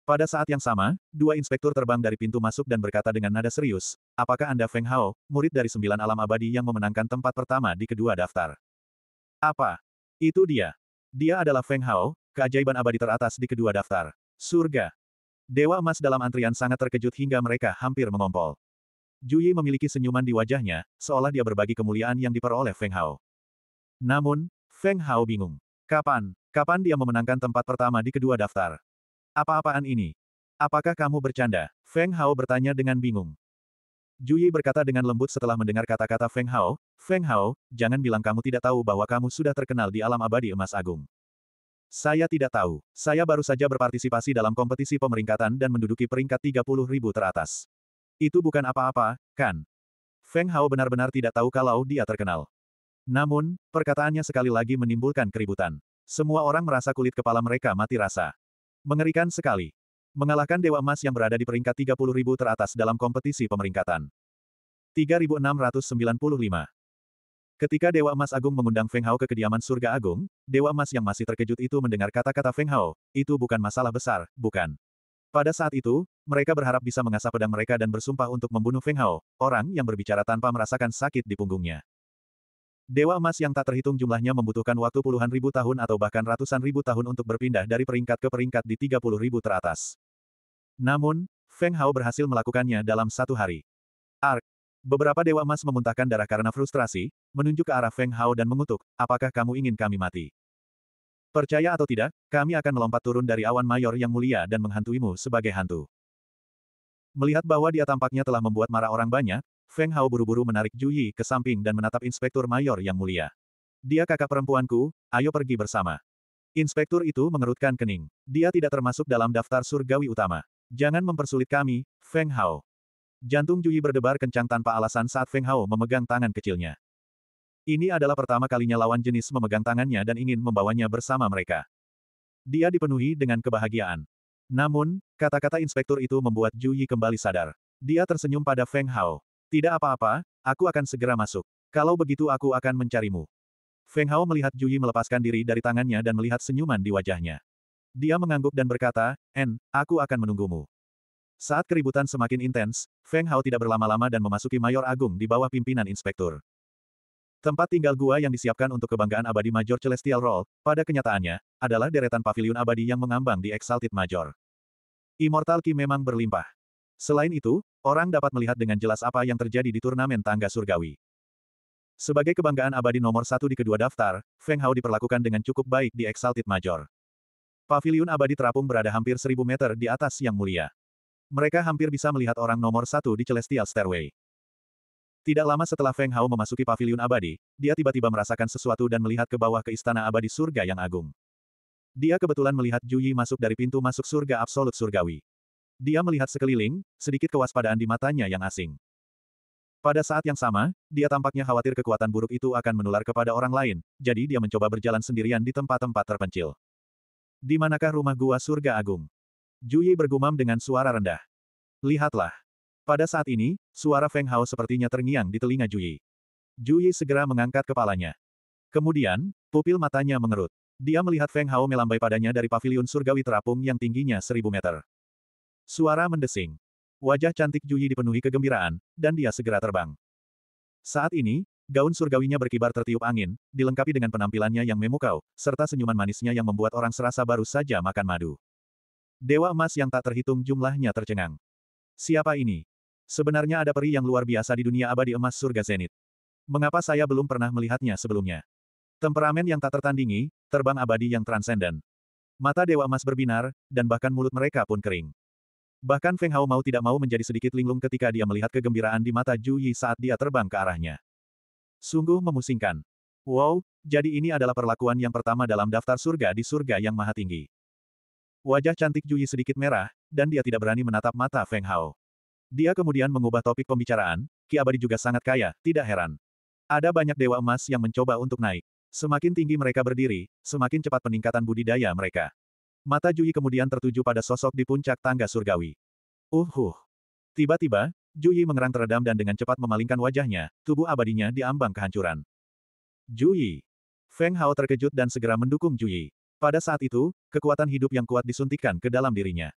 A: Pada saat yang sama, dua inspektur terbang dari pintu masuk dan berkata dengan nada serius, apakah Anda Feng Hao, murid dari sembilan alam abadi yang memenangkan tempat pertama di kedua daftar? Apa? Itu dia. Dia adalah Feng Hao, keajaiban abadi teratas di kedua daftar. Surga. Dewa emas dalam antrian sangat terkejut hingga mereka hampir mengompol. Juyi memiliki senyuman di wajahnya, seolah dia berbagi kemuliaan yang diperoleh Feng Hao. Namun, Feng Hao bingung. Kapan, kapan dia memenangkan tempat pertama di kedua daftar? Apa-apaan ini? Apakah kamu bercanda? Feng Hao bertanya dengan bingung. Juyi berkata dengan lembut setelah mendengar kata-kata Feng Hao, Feng Hao, jangan bilang kamu tidak tahu bahwa kamu sudah terkenal di alam abadi emas agung. Saya tidak tahu. Saya baru saja berpartisipasi dalam kompetisi pemeringkatan dan menduduki peringkat 30 ribu teratas. Itu bukan apa-apa, kan? Feng Hao benar-benar tidak tahu kalau dia terkenal. Namun, perkataannya sekali lagi menimbulkan keributan. Semua orang merasa kulit kepala mereka mati rasa. Mengerikan sekali. Mengalahkan Dewa Emas yang berada di peringkat ribu teratas dalam kompetisi pemeringkatan. 3695. Ketika Dewa Emas Agung mengundang Feng Hao ke kediaman surga Agung, Dewa Emas yang masih terkejut itu mendengar kata-kata Feng Hao, itu bukan masalah besar, bukan. Pada saat itu, mereka berharap bisa mengasah pedang mereka dan bersumpah untuk membunuh Feng Hao, orang yang berbicara tanpa merasakan sakit di punggungnya. Dewa emas yang tak terhitung jumlahnya membutuhkan waktu puluhan ribu tahun atau bahkan ratusan ribu tahun untuk berpindah dari peringkat ke peringkat di 30 ribu teratas. Namun, Feng Hao berhasil melakukannya dalam satu hari. Ark. Beberapa dewa emas memuntahkan darah karena frustrasi, menunjuk ke arah Feng Hao dan mengutuk, apakah kamu ingin kami mati? Percaya atau tidak, kami akan melompat turun dari awan mayor yang mulia dan menghantuimu sebagai hantu. Melihat bahwa dia tampaknya telah membuat marah orang banyak, Feng Hao buru-buru menarik Juyi ke samping dan menatap Inspektur Mayor yang mulia. Dia kakak perempuanku, ayo pergi bersama. Inspektur itu mengerutkan kening. Dia tidak termasuk dalam daftar surgawi utama. Jangan mempersulit kami, Feng Hao. Jantung Juyi berdebar kencang tanpa alasan saat Feng Hao memegang tangan kecilnya. Ini adalah pertama kalinya lawan jenis memegang tangannya dan ingin membawanya bersama mereka. Dia dipenuhi dengan kebahagiaan. Namun, kata-kata inspektur itu membuat Juyi kembali sadar. Dia tersenyum pada Feng Hao. Tidak apa-apa, aku akan segera masuk. Kalau begitu aku akan mencarimu. Feng Hao melihat Juyi melepaskan diri dari tangannya dan melihat senyuman di wajahnya. Dia mengangguk dan berkata, En, aku akan menunggumu. Saat keributan semakin intens, Feng Hao tidak berlama-lama dan memasuki Mayor Agung di bawah pimpinan inspektur. Tempat tinggal gua yang disiapkan untuk kebanggaan abadi Major Celestial Roll, pada kenyataannya, adalah deretan pavilion abadi yang mengambang di Exalted Major. Immortal Ki memang berlimpah. Selain itu, orang dapat melihat dengan jelas apa yang terjadi di turnamen tangga surgawi. Sebagai kebanggaan abadi nomor satu di kedua daftar, Feng Hao diperlakukan dengan cukup baik di Exalted Major. Paviliun abadi terapung berada hampir seribu meter di atas yang mulia. Mereka hampir bisa melihat orang nomor satu di Celestial Stairway. Tidak lama setelah Feng Hao memasuki paviliun abadi, dia tiba-tiba merasakan sesuatu dan melihat ke bawah ke istana abadi surga yang agung. Dia kebetulan melihat Juyi masuk dari pintu masuk surga absolut surgawi. Dia melihat sekeliling, sedikit kewaspadaan di matanya yang asing. Pada saat yang sama, dia tampaknya khawatir kekuatan buruk itu akan menular kepada orang lain, jadi dia mencoba berjalan sendirian di tempat-tempat terpencil. Di manakah rumah gua surga agung? Juyi bergumam dengan suara rendah. Lihatlah. Pada saat ini, suara Feng Hao sepertinya terngiang di telinga Juyi. Juyi segera mengangkat kepalanya. Kemudian, pupil matanya mengerut. Dia melihat Feng Hao melambai padanya dari pavilion surgawi terapung yang tingginya seribu meter. Suara mendesing. Wajah cantik Juyi dipenuhi kegembiraan, dan dia segera terbang. Saat ini, gaun surgawinya berkibar tertiup angin, dilengkapi dengan penampilannya yang memukau, serta senyuman manisnya yang membuat orang serasa baru saja makan madu. Dewa emas yang tak terhitung jumlahnya tercengang. Siapa ini? Sebenarnya ada peri yang luar biasa di dunia abadi emas surga zenit. Mengapa saya belum pernah melihatnya sebelumnya? Temperamen yang tak tertandingi, terbang abadi yang transenden. Mata Dewa Emas berbinar, dan bahkan mulut mereka pun kering. Bahkan Feng Hao mau tidak mau menjadi sedikit linglung ketika dia melihat kegembiraan di mata Ju Yi saat dia terbang ke arahnya. Sungguh memusingkan. Wow, jadi ini adalah perlakuan yang pertama dalam daftar surga di surga yang maha tinggi. Wajah cantik Ju Yi sedikit merah, dan dia tidak berani menatap mata Feng Hao. Dia kemudian mengubah topik pembicaraan, Ki Abadi juga sangat kaya, tidak heran. Ada banyak dewa emas yang mencoba untuk naik. Semakin tinggi mereka berdiri, semakin cepat peningkatan budidaya mereka. Mata Jui kemudian tertuju pada sosok di puncak tangga surgawi. Uhuh. Tiba-tiba, Jui mengerang teredam dan dengan cepat memalingkan wajahnya, tubuh abadinya diambang kehancuran. Jui! Feng Hao terkejut dan segera mendukung Jui. Pada saat itu, kekuatan hidup yang kuat disuntikkan ke dalam dirinya.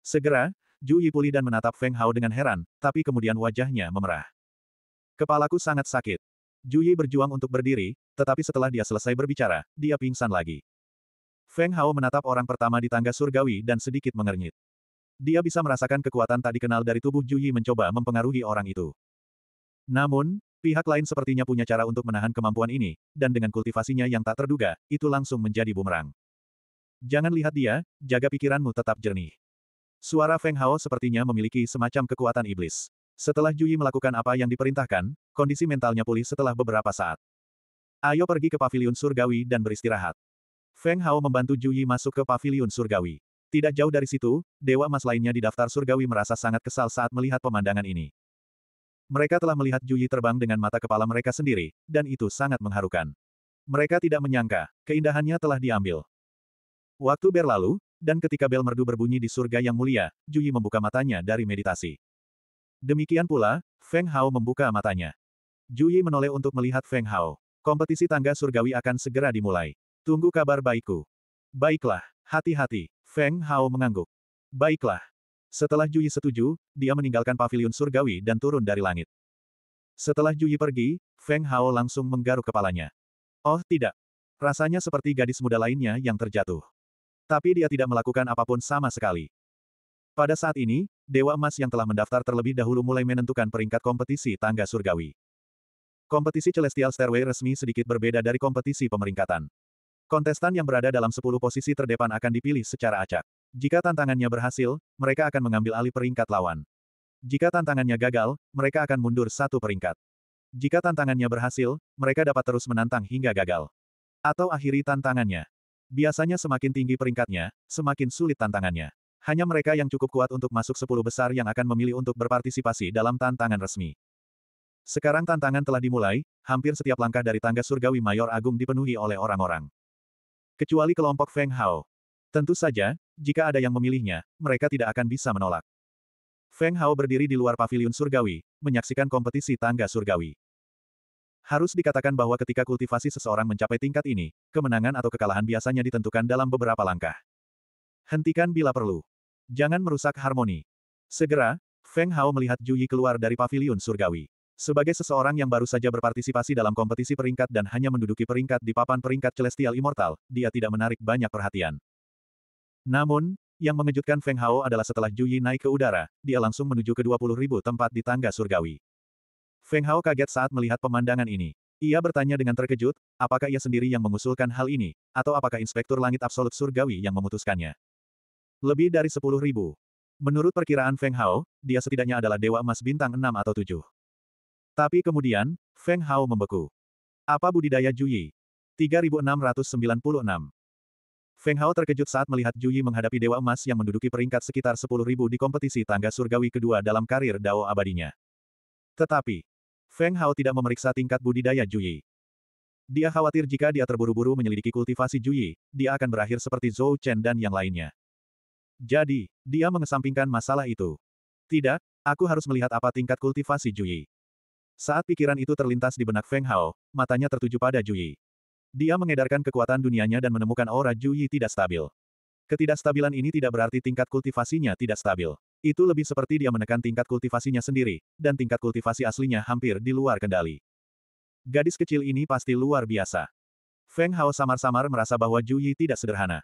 A: Segera, Jui pulih dan menatap Feng Hao dengan heran, tapi kemudian wajahnya memerah. Kepalaku sangat sakit. Jui berjuang untuk berdiri, tetapi setelah dia selesai berbicara, dia pingsan lagi. Feng Hao menatap orang pertama di tangga surgawi dan sedikit mengernyit. Dia bisa merasakan kekuatan tak dikenal dari tubuh Juyi mencoba mempengaruhi orang itu. Namun, pihak lain sepertinya punya cara untuk menahan kemampuan ini, dan dengan kultivasinya yang tak terduga, itu langsung menjadi bumerang. Jangan lihat dia, jaga pikiranmu tetap jernih. Suara Feng Hao sepertinya memiliki semacam kekuatan iblis. Setelah Juyi melakukan apa yang diperintahkan, kondisi mentalnya pulih setelah beberapa saat. Ayo pergi ke paviliun surgawi dan beristirahat. Feng Hao membantu Ju Yi masuk ke pavilion surgawi. Tidak jauh dari situ, dewa emas lainnya di daftar surgawi merasa sangat kesal saat melihat pemandangan ini. Mereka telah melihat Ju Yi terbang dengan mata kepala mereka sendiri, dan itu sangat mengharukan. Mereka tidak menyangka, keindahannya telah diambil. Waktu berlalu, dan ketika bel merdu berbunyi di surga yang mulia, Ju Yi membuka matanya dari meditasi. Demikian pula, Feng Hao membuka matanya. Ju Yi menoleh untuk melihat Feng Hao. Kompetisi tangga surgawi akan segera dimulai. Tunggu kabar baikku. Baiklah, hati-hati. Feng Hao mengangguk. Baiklah. Setelah Juyi setuju, dia meninggalkan pavilion surgawi dan turun dari langit. Setelah Juyi pergi, Feng Hao langsung menggaruk kepalanya. Oh tidak. Rasanya seperti gadis muda lainnya yang terjatuh. Tapi dia tidak melakukan apapun sama sekali. Pada saat ini, Dewa Emas yang telah mendaftar terlebih dahulu mulai menentukan peringkat kompetisi tangga surgawi. Kompetisi Celestial Stairway resmi sedikit berbeda dari kompetisi pemeringkatan. Kontestan yang berada dalam 10 posisi terdepan akan dipilih secara acak. Jika tantangannya berhasil, mereka akan mengambil alih peringkat lawan. Jika tantangannya gagal, mereka akan mundur satu peringkat. Jika tantangannya berhasil, mereka dapat terus menantang hingga gagal. Atau akhiri tantangannya. Biasanya semakin tinggi peringkatnya, semakin sulit tantangannya. Hanya mereka yang cukup kuat untuk masuk 10 besar yang akan memilih untuk berpartisipasi dalam tantangan resmi. Sekarang tantangan telah dimulai, hampir setiap langkah dari tangga surgawi Mayor Agung dipenuhi oleh orang-orang. Kecuali kelompok Feng Hao. Tentu saja, jika ada yang memilihnya, mereka tidak akan bisa menolak. Feng Hao berdiri di luar Pavilion surgawi, menyaksikan kompetisi tangga surgawi. Harus dikatakan bahwa ketika kultivasi seseorang mencapai tingkat ini, kemenangan atau kekalahan biasanya ditentukan dalam beberapa langkah. Hentikan bila perlu. Jangan merusak harmoni. Segera, Feng Hao melihat Juyi keluar dari Pavilion surgawi. Sebagai seseorang yang baru saja berpartisipasi dalam kompetisi peringkat dan hanya menduduki peringkat di papan peringkat Celestial Immortal, dia tidak menarik banyak perhatian. Namun, yang mengejutkan Feng Hao adalah setelah Yi naik ke udara, dia langsung menuju ke 20 ribu tempat di tangga surgawi. Feng Hao kaget saat melihat pemandangan ini. Ia bertanya dengan terkejut, apakah ia sendiri yang mengusulkan hal ini, atau apakah Inspektur Langit Absolut Surgawi yang memutuskannya. Lebih dari 10 ribu. Menurut perkiraan Feng Hao, dia setidaknya adalah Dewa Emas Bintang 6 atau 7. Tapi kemudian, Feng Hao membeku. Apa budidaya Juyi? 3696. Feng Hao terkejut saat melihat Juyi menghadapi Dewa Emas yang menduduki peringkat sekitar 10.000 di kompetisi tangga surgawi kedua dalam karir Dao abadinya. Tetapi, Feng Hao tidak memeriksa tingkat budidaya Juyi. Dia khawatir jika dia terburu-buru menyelidiki kultivasi Juyi, dia akan berakhir seperti Zhou Chen dan yang lainnya. Jadi, dia mengesampingkan masalah itu. Tidak, aku harus melihat apa tingkat kultivasi Juyi. Saat pikiran itu terlintas di benak Feng Hao, matanya tertuju pada Juyi. Dia mengedarkan kekuatan dunianya dan menemukan aura Juyi tidak stabil. Ketidakstabilan ini tidak berarti tingkat kultivasinya tidak stabil. Itu lebih seperti dia menekan tingkat kultivasinya sendiri, dan tingkat kultivasi aslinya hampir di luar kendali. Gadis kecil ini pasti luar biasa. Feng Hao samar-samar merasa bahwa Juyi tidak sederhana.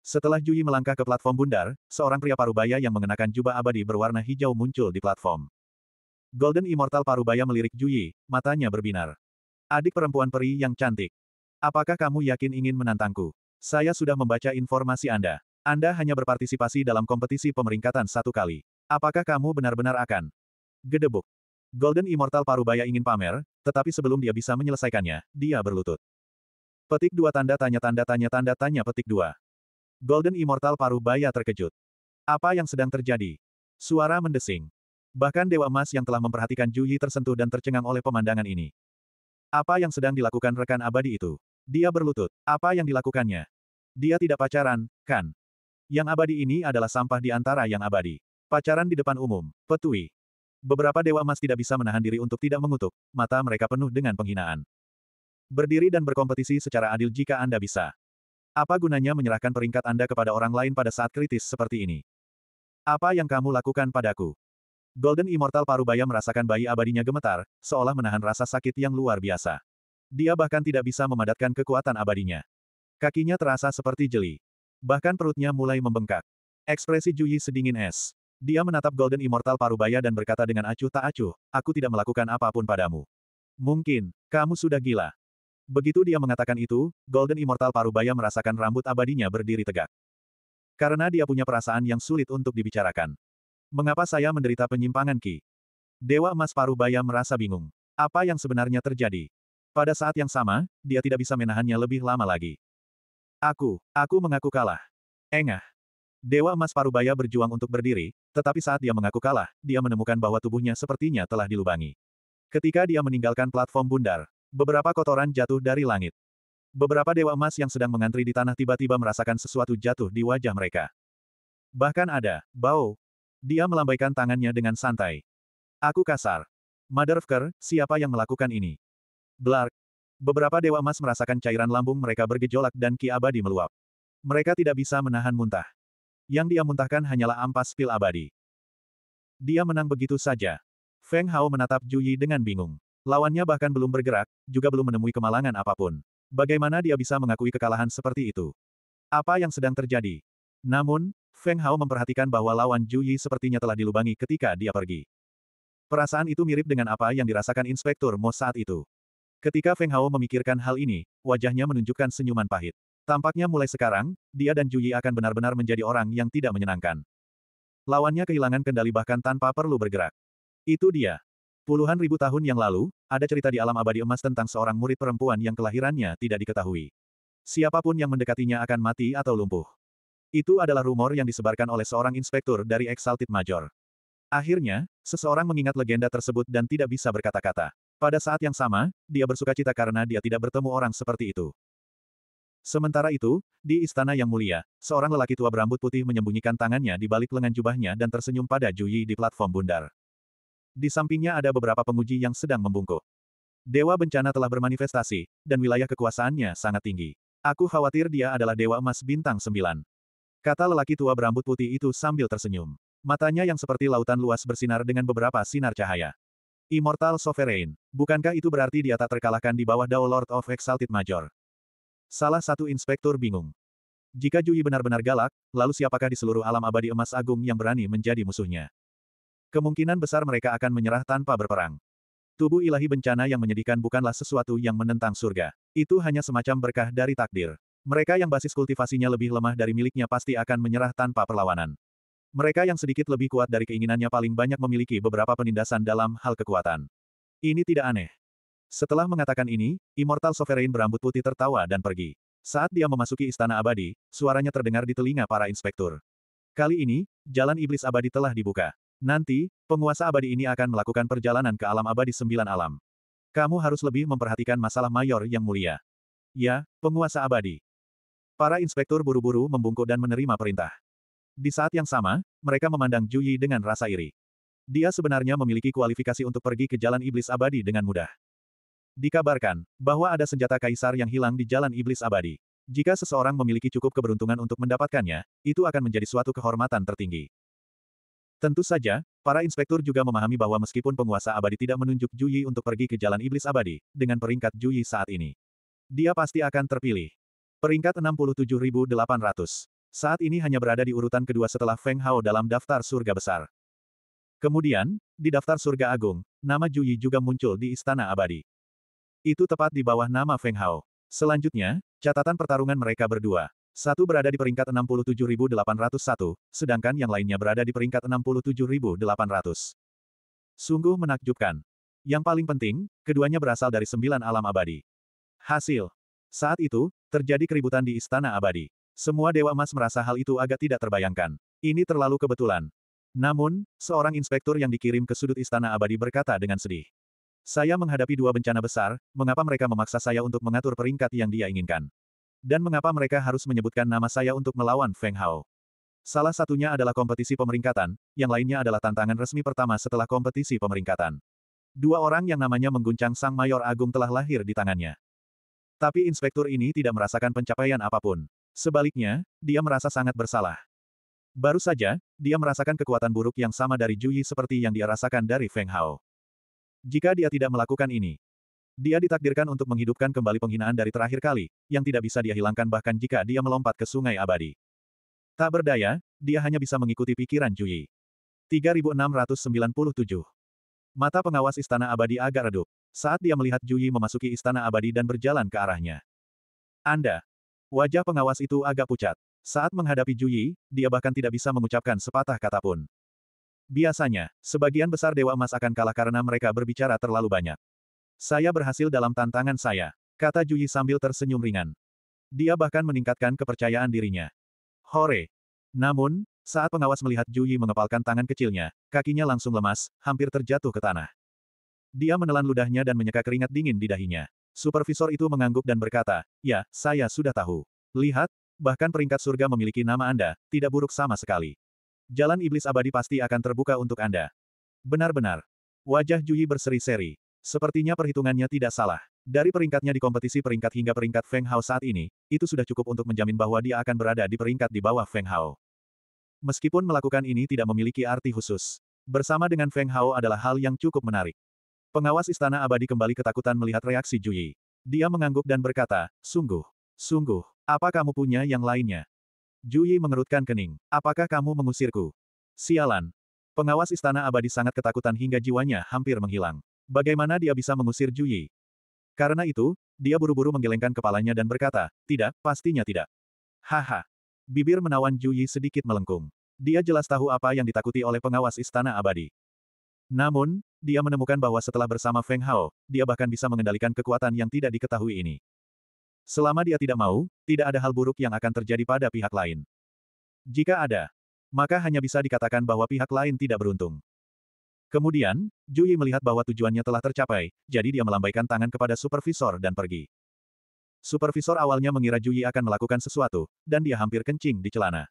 A: Setelah Juyi melangkah ke platform bundar, seorang pria parubaya yang mengenakan jubah abadi berwarna hijau muncul di platform. Golden Immortal Parubaya melirik Juyi, matanya berbinar. Adik perempuan peri yang cantik. Apakah kamu yakin ingin menantangku? Saya sudah membaca informasi Anda. Anda hanya berpartisipasi dalam kompetisi pemeringkatan satu kali. Apakah kamu benar-benar akan? Gedebuk. Golden Immortal Parubaya ingin pamer, tetapi sebelum dia bisa menyelesaikannya, dia berlutut. Petik dua tanda tanya tanda tanya tanda tanya petik dua. Golden Immortal Parubaya terkejut. Apa yang sedang terjadi? Suara mendesing. Bahkan Dewa emas yang telah memperhatikan Juyi tersentuh dan tercengang oleh pemandangan ini. Apa yang sedang dilakukan rekan abadi itu? Dia berlutut. Apa yang dilakukannya? Dia tidak pacaran, kan? Yang abadi ini adalah sampah di antara yang abadi. Pacaran di depan umum, petui. Beberapa Dewa emas tidak bisa menahan diri untuk tidak mengutuk, mata mereka penuh dengan penghinaan. Berdiri dan berkompetisi secara adil jika Anda bisa. Apa gunanya menyerahkan peringkat Anda kepada orang lain pada saat kritis seperti ini? Apa yang kamu lakukan padaku? Golden Immortal Parubaya merasakan bayi abadinya gemetar, seolah menahan rasa sakit yang luar biasa. Dia bahkan tidak bisa memadatkan kekuatan abadinya. Kakinya terasa seperti jeli. Bahkan perutnya mulai membengkak. Ekspresi Juyi sedingin es. Dia menatap Golden Immortal Parubaya dan berkata dengan acuh tak acuh, aku tidak melakukan apapun padamu. Mungkin, kamu sudah gila. Begitu dia mengatakan itu, Golden Immortal Parubaya merasakan rambut abadinya berdiri tegak. Karena dia punya perasaan yang sulit untuk dibicarakan. Mengapa saya menderita penyimpangan Ki? Dewa Emas Parubaya merasa bingung. Apa yang sebenarnya terjadi? Pada saat yang sama, dia tidak bisa menahannya lebih lama lagi. Aku, aku mengaku kalah. Engah. Dewa Emas Parubaya berjuang untuk berdiri, tetapi saat dia mengaku kalah, dia menemukan bahwa tubuhnya sepertinya telah dilubangi. Ketika dia meninggalkan platform bundar, beberapa kotoran jatuh dari langit. Beberapa dewa emas yang sedang mengantri di tanah tiba-tiba merasakan sesuatu jatuh di wajah mereka. Bahkan ada, bau, dia melambaikan tangannya dengan santai. Aku kasar. Motherfucker, siapa yang melakukan ini? Blark. Beberapa dewa emas merasakan cairan lambung mereka bergejolak dan ki abadi meluap. Mereka tidak bisa menahan muntah. Yang dia muntahkan hanyalah ampas pil abadi. Dia menang begitu saja. Feng Hao menatap Juyi dengan bingung. Lawannya bahkan belum bergerak, juga belum menemui kemalangan apapun. Bagaimana dia bisa mengakui kekalahan seperti itu? Apa yang sedang terjadi? Namun, Feng Hao memperhatikan bahwa lawan Ju Yi sepertinya telah dilubangi ketika dia pergi. Perasaan itu mirip dengan apa yang dirasakan Inspektur Mo saat itu. Ketika Feng Hao memikirkan hal ini, wajahnya menunjukkan senyuman pahit. Tampaknya mulai sekarang, dia dan Ju Yi akan benar-benar menjadi orang yang tidak menyenangkan. Lawannya kehilangan kendali bahkan tanpa perlu bergerak. Itu dia. Puluhan ribu tahun yang lalu, ada cerita di alam abadi emas tentang seorang murid perempuan yang kelahirannya tidak diketahui. Siapapun yang mendekatinya akan mati atau lumpuh. Itu adalah rumor yang disebarkan oleh seorang inspektur dari Exalted Major. Akhirnya, seseorang mengingat legenda tersebut dan tidak bisa berkata-kata. Pada saat yang sama, dia bersuka cita karena dia tidak bertemu orang seperti itu. Sementara itu, di istana yang mulia, seorang lelaki tua berambut putih menyembunyikan tangannya di balik lengan jubahnya dan tersenyum pada Juyi di platform bundar. Di sampingnya ada beberapa penguji yang sedang membungkuk. Dewa bencana telah bermanifestasi, dan wilayah kekuasaannya sangat tinggi. Aku khawatir dia adalah Dewa Emas Bintang 9. Kata lelaki tua berambut putih itu sambil tersenyum. Matanya yang seperti lautan luas bersinar dengan beberapa sinar cahaya. Immortal Sovereign, bukankah itu berarti dia tak terkalahkan di bawah Dao Lord of Exalted Major? Salah satu inspektur bingung. Jika Jui benar-benar galak, lalu siapakah di seluruh alam abadi emas agung yang berani menjadi musuhnya? Kemungkinan besar mereka akan menyerah tanpa berperang. Tubuh ilahi bencana yang menyedihkan bukanlah sesuatu yang menentang surga. Itu hanya semacam berkah dari takdir. Mereka yang basis kultivasinya lebih lemah dari miliknya pasti akan menyerah tanpa perlawanan. Mereka yang sedikit lebih kuat dari keinginannya paling banyak memiliki beberapa penindasan dalam hal kekuatan. Ini tidak aneh. Setelah mengatakan ini, Immortal Sovereign berambut putih tertawa dan pergi. Saat dia memasuki istana abadi, suaranya terdengar di telinga para inspektur. Kali ini, jalan iblis abadi telah dibuka. Nanti, penguasa abadi ini akan melakukan perjalanan ke alam abadi sembilan alam. Kamu harus lebih memperhatikan masalah mayor yang mulia. Ya, penguasa abadi. Para inspektur buru-buru membungkuk dan menerima perintah. Di saat yang sama, mereka memandang Ju Yi dengan rasa iri. Dia sebenarnya memiliki kualifikasi untuk pergi ke jalan iblis abadi dengan mudah. Dikabarkan, bahwa ada senjata kaisar yang hilang di jalan iblis abadi. Jika seseorang memiliki cukup keberuntungan untuk mendapatkannya, itu akan menjadi suatu kehormatan tertinggi. Tentu saja, para inspektur juga memahami bahwa meskipun penguasa abadi tidak menunjuk Ju Yi untuk pergi ke jalan iblis abadi, dengan peringkat Ju Yi saat ini, dia pasti akan terpilih. Peringkat 67800. Saat ini hanya berada di urutan kedua setelah Feng Hao dalam daftar surga besar. Kemudian, di daftar surga agung, nama Ju Yi juga muncul di Istana Abadi. Itu tepat di bawah nama Feng Hao. Selanjutnya, catatan pertarungan mereka berdua. Satu berada di peringkat 67801, sedangkan yang lainnya berada di peringkat 67800. Sungguh menakjubkan. Yang paling penting, keduanya berasal dari sembilan alam abadi. Hasil saat itu, terjadi keributan di Istana Abadi. Semua Dewa Emas merasa hal itu agak tidak terbayangkan. Ini terlalu kebetulan. Namun, seorang inspektur yang dikirim ke sudut Istana Abadi berkata dengan sedih. Saya menghadapi dua bencana besar, mengapa mereka memaksa saya untuk mengatur peringkat yang dia inginkan? Dan mengapa mereka harus menyebutkan nama saya untuk melawan Feng Hao? Salah satunya adalah kompetisi pemeringkatan, yang lainnya adalah tantangan resmi pertama setelah kompetisi pemeringkatan. Dua orang yang namanya mengguncang Sang Mayor Agung telah lahir di tangannya. Tapi inspektur ini tidak merasakan pencapaian apapun. Sebaliknya, dia merasa sangat bersalah. Baru saja, dia merasakan kekuatan buruk yang sama dari Juyi seperti yang dia rasakan dari Feng Hao. Jika dia tidak melakukan ini, dia ditakdirkan untuk menghidupkan kembali penghinaan dari terakhir kali, yang tidak bisa dia hilangkan bahkan jika dia melompat ke sungai abadi. Tak berdaya, dia hanya bisa mengikuti pikiran Juyi. 3697 Mata pengawas istana abadi agak redup saat dia melihat Juyi memasuki istana abadi dan berjalan ke arahnya. Anda. Wajah pengawas itu agak pucat. Saat menghadapi Juyi, dia bahkan tidak bisa mengucapkan sepatah kata pun. Biasanya, sebagian besar Dewa Emas akan kalah karena mereka berbicara terlalu banyak. Saya berhasil dalam tantangan saya, kata Juyi sambil tersenyum ringan. Dia bahkan meningkatkan kepercayaan dirinya. Hore! Namun, saat pengawas melihat Juyi mengepalkan tangan kecilnya, kakinya langsung lemas, hampir terjatuh ke tanah. Dia menelan ludahnya dan menyeka keringat dingin di dahinya. Supervisor itu mengangguk dan berkata, ya, saya sudah tahu. Lihat, bahkan peringkat surga memiliki nama Anda, tidak buruk sama sekali. Jalan iblis abadi pasti akan terbuka untuk Anda. Benar-benar. Wajah Juyi berseri-seri. Sepertinya perhitungannya tidak salah. Dari peringkatnya di kompetisi peringkat hingga peringkat Feng Hao saat ini, itu sudah cukup untuk menjamin bahwa dia akan berada di peringkat di bawah Feng Hao. Meskipun melakukan ini tidak memiliki arti khusus. Bersama dengan Feng Hao adalah hal yang cukup menarik. Pengawas Istana Abadi kembali ketakutan melihat reaksi Juyi. Dia mengangguk dan berkata, sungguh, sungguh, apa kamu punya yang lainnya? Juyi mengerutkan kening. Apakah kamu mengusirku? Sialan. Pengawas Istana Abadi sangat ketakutan hingga jiwanya hampir menghilang. Bagaimana dia bisa mengusir Juyi? Karena itu, dia buru-buru menggelengkan kepalanya dan berkata, tidak, pastinya tidak. Haha. Bibir menawan Juyi sedikit melengkung. Dia jelas tahu apa yang ditakuti oleh pengawas Istana Abadi. Namun, dia menemukan bahwa setelah bersama Feng Hao, dia bahkan bisa mengendalikan kekuatan yang tidak diketahui ini. Selama dia tidak mau, tidak ada hal buruk yang akan terjadi pada pihak lain. Jika ada, maka hanya bisa dikatakan bahwa pihak lain tidak beruntung. Kemudian, Juyi melihat bahwa tujuannya telah tercapai, jadi dia melambaikan tangan kepada supervisor dan pergi. Supervisor awalnya mengira Juyi akan melakukan sesuatu, dan dia hampir kencing di celana.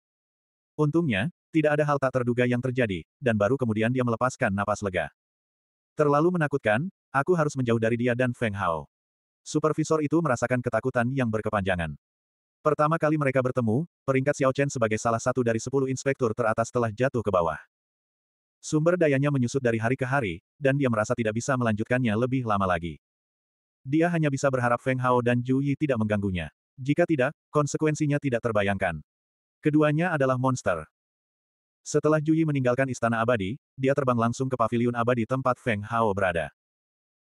A: Untungnya, tidak ada hal tak terduga yang terjadi, dan baru kemudian dia melepaskan napas lega. Terlalu menakutkan, aku harus menjauh dari dia dan Feng Hao. Supervisor itu merasakan ketakutan yang berkepanjangan. Pertama kali mereka bertemu, peringkat Xiao Chen sebagai salah satu dari sepuluh inspektur teratas telah jatuh ke bawah. Sumber dayanya menyusut dari hari ke hari, dan dia merasa tidak bisa melanjutkannya lebih lama lagi. Dia hanya bisa berharap Feng Hao dan Zhu Yi tidak mengganggunya. Jika tidak, konsekuensinya tidak terbayangkan. Keduanya adalah monster. Setelah Juyi meninggalkan istana abadi, dia terbang langsung ke paviliun abadi tempat Feng Hao berada.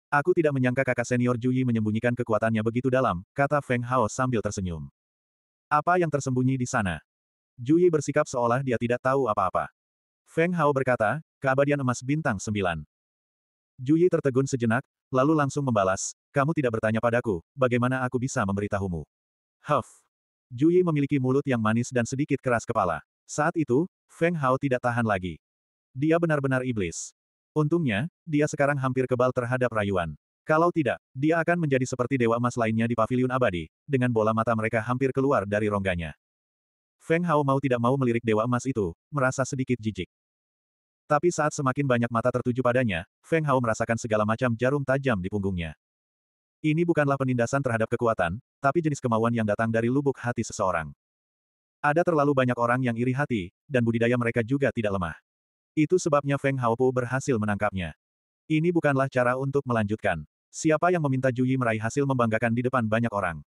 A: Aku tidak menyangka kakak senior Juyi menyembunyikan kekuatannya begitu dalam, kata Feng Hao sambil tersenyum. Apa yang tersembunyi di sana? Juyi bersikap seolah dia tidak tahu apa-apa. Feng Hao berkata, keabadian emas bintang sembilan. Juyi tertegun sejenak, lalu langsung membalas, kamu tidak bertanya padaku, bagaimana aku bisa memberitahumu? Huff. Juyi memiliki mulut yang manis dan sedikit keras kepala. Saat itu, Feng Hao tidak tahan lagi. Dia benar-benar iblis. Untungnya, dia sekarang hampir kebal terhadap rayuan. Kalau tidak, dia akan menjadi seperti dewa emas lainnya di paviliun abadi, dengan bola mata mereka hampir keluar dari rongganya. Feng Hao mau tidak mau melirik dewa emas itu, merasa sedikit jijik. Tapi saat semakin banyak mata tertuju padanya, Feng Hao merasakan segala macam jarum tajam di punggungnya. Ini bukanlah penindasan terhadap kekuatan, tapi jenis kemauan yang datang dari lubuk hati seseorang. Ada terlalu banyak orang yang iri hati, dan budidaya mereka juga tidak lemah. Itu sebabnya Feng Pu berhasil menangkapnya. Ini bukanlah cara untuk melanjutkan. Siapa yang meminta Juyi meraih hasil membanggakan di depan banyak orang?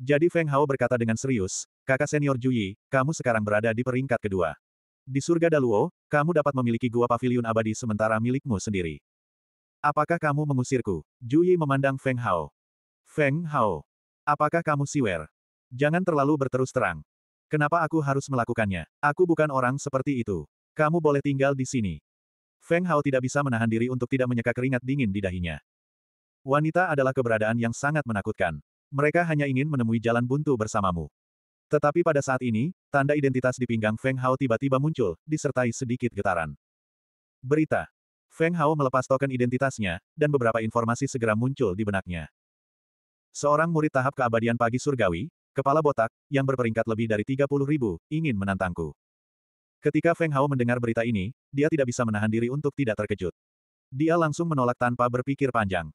A: Jadi Feng Hao berkata dengan serius, kakak senior Juyi, kamu sekarang berada di peringkat kedua. Di surga Daluo, kamu dapat memiliki gua paviliun abadi sementara milikmu sendiri. Apakah kamu mengusirku? Ju Yi memandang Feng Hao. Feng Hao. Apakah kamu siwer? Jangan terlalu berterus terang. Kenapa aku harus melakukannya? Aku bukan orang seperti itu. Kamu boleh tinggal di sini. Feng Hao tidak bisa menahan diri untuk tidak menyeka keringat dingin di dahinya. Wanita adalah keberadaan yang sangat menakutkan. Mereka hanya ingin menemui jalan buntu bersamamu. Tetapi pada saat ini, tanda identitas di pinggang Feng Hao tiba-tiba muncul, disertai sedikit getaran. Berita. Feng Hao melepas token identitasnya, dan beberapa informasi segera muncul di benaknya. Seorang murid tahap keabadian pagi surgawi, kepala botak, yang berperingkat lebih dari 30 ribu, ingin menantangku. Ketika Feng Hao mendengar berita ini, dia tidak bisa menahan diri untuk tidak terkejut. Dia langsung menolak tanpa berpikir panjang.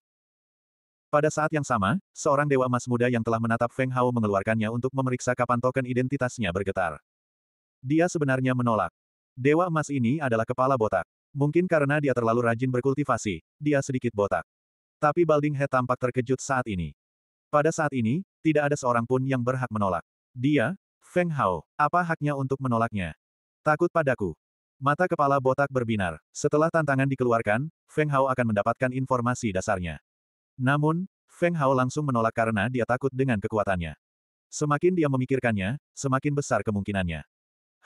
A: Pada saat yang sama, seorang dewa emas muda yang telah menatap Feng Hao mengeluarkannya untuk memeriksa kapan token identitasnya bergetar. Dia sebenarnya menolak. Dewa emas ini adalah kepala botak. Mungkin karena dia terlalu rajin berkultivasi, dia sedikit botak. Tapi Balding Head tampak terkejut saat ini. Pada saat ini, tidak ada seorang pun yang berhak menolak. Dia, Feng Hao, apa haknya untuk menolaknya? Takut padaku. Mata kepala botak berbinar. Setelah tantangan dikeluarkan, Feng Hao akan mendapatkan informasi dasarnya. Namun, Feng Hao langsung menolak karena dia takut dengan kekuatannya. Semakin dia memikirkannya, semakin besar kemungkinannya.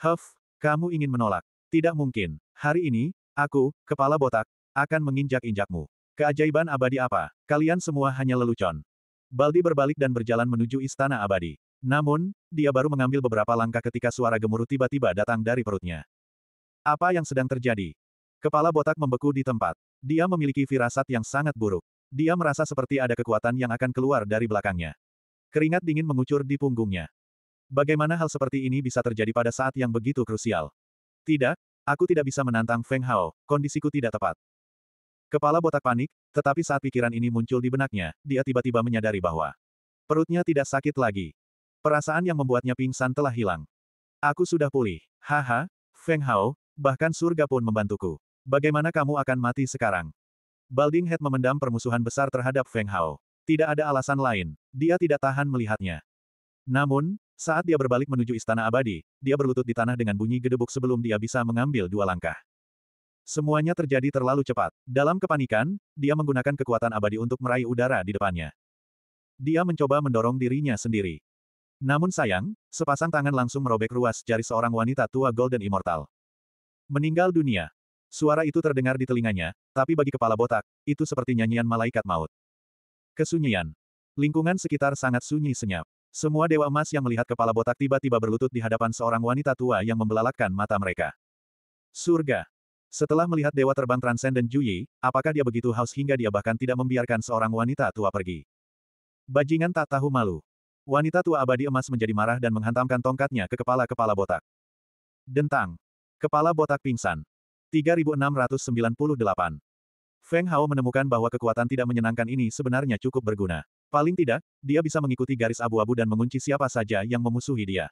A: Huff, kamu ingin menolak? Tidak mungkin. Hari ini, Aku, kepala botak, akan menginjak-injakmu. Keajaiban abadi apa? Kalian semua hanya lelucon. Baldi berbalik dan berjalan menuju istana abadi. Namun, dia baru mengambil beberapa langkah ketika suara gemuruh tiba-tiba datang dari perutnya. Apa yang sedang terjadi? Kepala botak membeku di tempat. Dia memiliki firasat yang sangat buruk. Dia merasa seperti ada kekuatan yang akan keluar dari belakangnya. Keringat dingin mengucur di punggungnya. Bagaimana hal seperti ini bisa terjadi pada saat yang begitu krusial? Tidak, Aku tidak bisa menantang Feng Hao, kondisiku tidak tepat. Kepala botak panik, tetapi saat pikiran ini muncul di benaknya, dia tiba-tiba menyadari bahwa perutnya tidak sakit lagi. Perasaan yang membuatnya pingsan telah hilang. Aku sudah pulih. Haha, Feng Hao, bahkan surga pun membantuku. Bagaimana kamu akan mati sekarang? Balding Head memendam permusuhan besar terhadap Feng Hao. Tidak ada alasan lain, dia tidak tahan melihatnya. Namun, saat dia berbalik menuju istana abadi, dia berlutut di tanah dengan bunyi gedebuk sebelum dia bisa mengambil dua langkah. Semuanya terjadi terlalu cepat. Dalam kepanikan, dia menggunakan kekuatan abadi untuk meraih udara di depannya. Dia mencoba mendorong dirinya sendiri. Namun sayang, sepasang tangan langsung merobek ruas jari seorang wanita tua Golden Immortal. Meninggal dunia. Suara itu terdengar di telinganya, tapi bagi kepala botak, itu seperti nyanyian malaikat maut. Kesunyian. Lingkungan sekitar sangat sunyi senyap. Semua dewa emas yang melihat kepala botak tiba-tiba berlutut di hadapan seorang wanita tua yang membelalakkan mata mereka. Surga. Setelah melihat dewa terbang transenden Juyi, apakah dia begitu haus hingga dia bahkan tidak membiarkan seorang wanita tua pergi? Bajingan tak tahu malu. Wanita tua abadi emas menjadi marah dan menghantamkan tongkatnya ke kepala-kepala botak. Dentang. Kepala botak pingsan. 3698. Feng Hao menemukan bahwa kekuatan tidak menyenangkan ini sebenarnya cukup berguna. Paling tidak, dia bisa mengikuti garis abu-abu dan mengunci siapa saja yang memusuhi dia.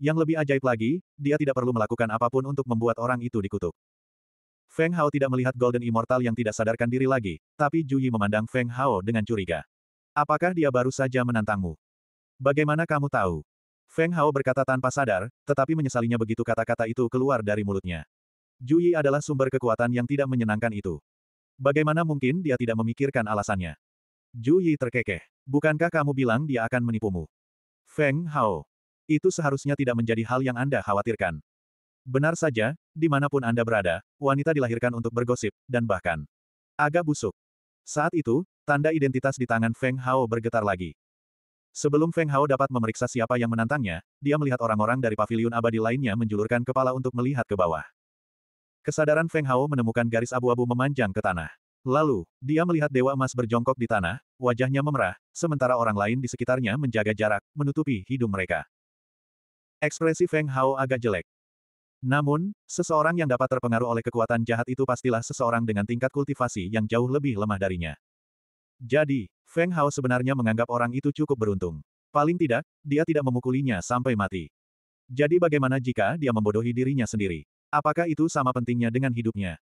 A: Yang lebih ajaib lagi, dia tidak perlu melakukan apapun untuk membuat orang itu dikutuk. Feng Hao tidak melihat Golden Immortal yang tidak sadarkan diri lagi, tapi Ju Yi memandang Feng Hao dengan curiga. Apakah dia baru saja menantangmu? Bagaimana kamu tahu? Feng Hao berkata tanpa sadar, tetapi menyesalinya begitu kata-kata itu keluar dari mulutnya. Yi adalah sumber kekuatan yang tidak menyenangkan itu. Bagaimana mungkin dia tidak memikirkan alasannya? Ju Yi terkekeh. Bukankah kamu bilang dia akan menipumu? Feng Hao. Itu seharusnya tidak menjadi hal yang Anda khawatirkan. Benar saja, dimanapun Anda berada, wanita dilahirkan untuk bergosip, dan bahkan agak busuk. Saat itu, tanda identitas di tangan Feng Hao bergetar lagi. Sebelum Feng Hao dapat memeriksa siapa yang menantangnya, dia melihat orang-orang dari pavilion abadi lainnya menjulurkan kepala untuk melihat ke bawah. Kesadaran Feng Hao menemukan garis abu-abu memanjang ke tanah. Lalu, dia melihat Dewa Emas berjongkok di tanah, wajahnya memerah, sementara orang lain di sekitarnya menjaga jarak, menutupi hidung mereka. Ekspresi Feng Hao agak jelek. Namun, seseorang yang dapat terpengaruh oleh kekuatan jahat itu pastilah seseorang dengan tingkat kultivasi yang jauh lebih lemah darinya. Jadi, Feng Hao sebenarnya menganggap orang itu cukup beruntung. Paling tidak, dia tidak memukulinya sampai mati. Jadi bagaimana jika dia membodohi dirinya sendiri? Apakah itu sama pentingnya dengan hidupnya?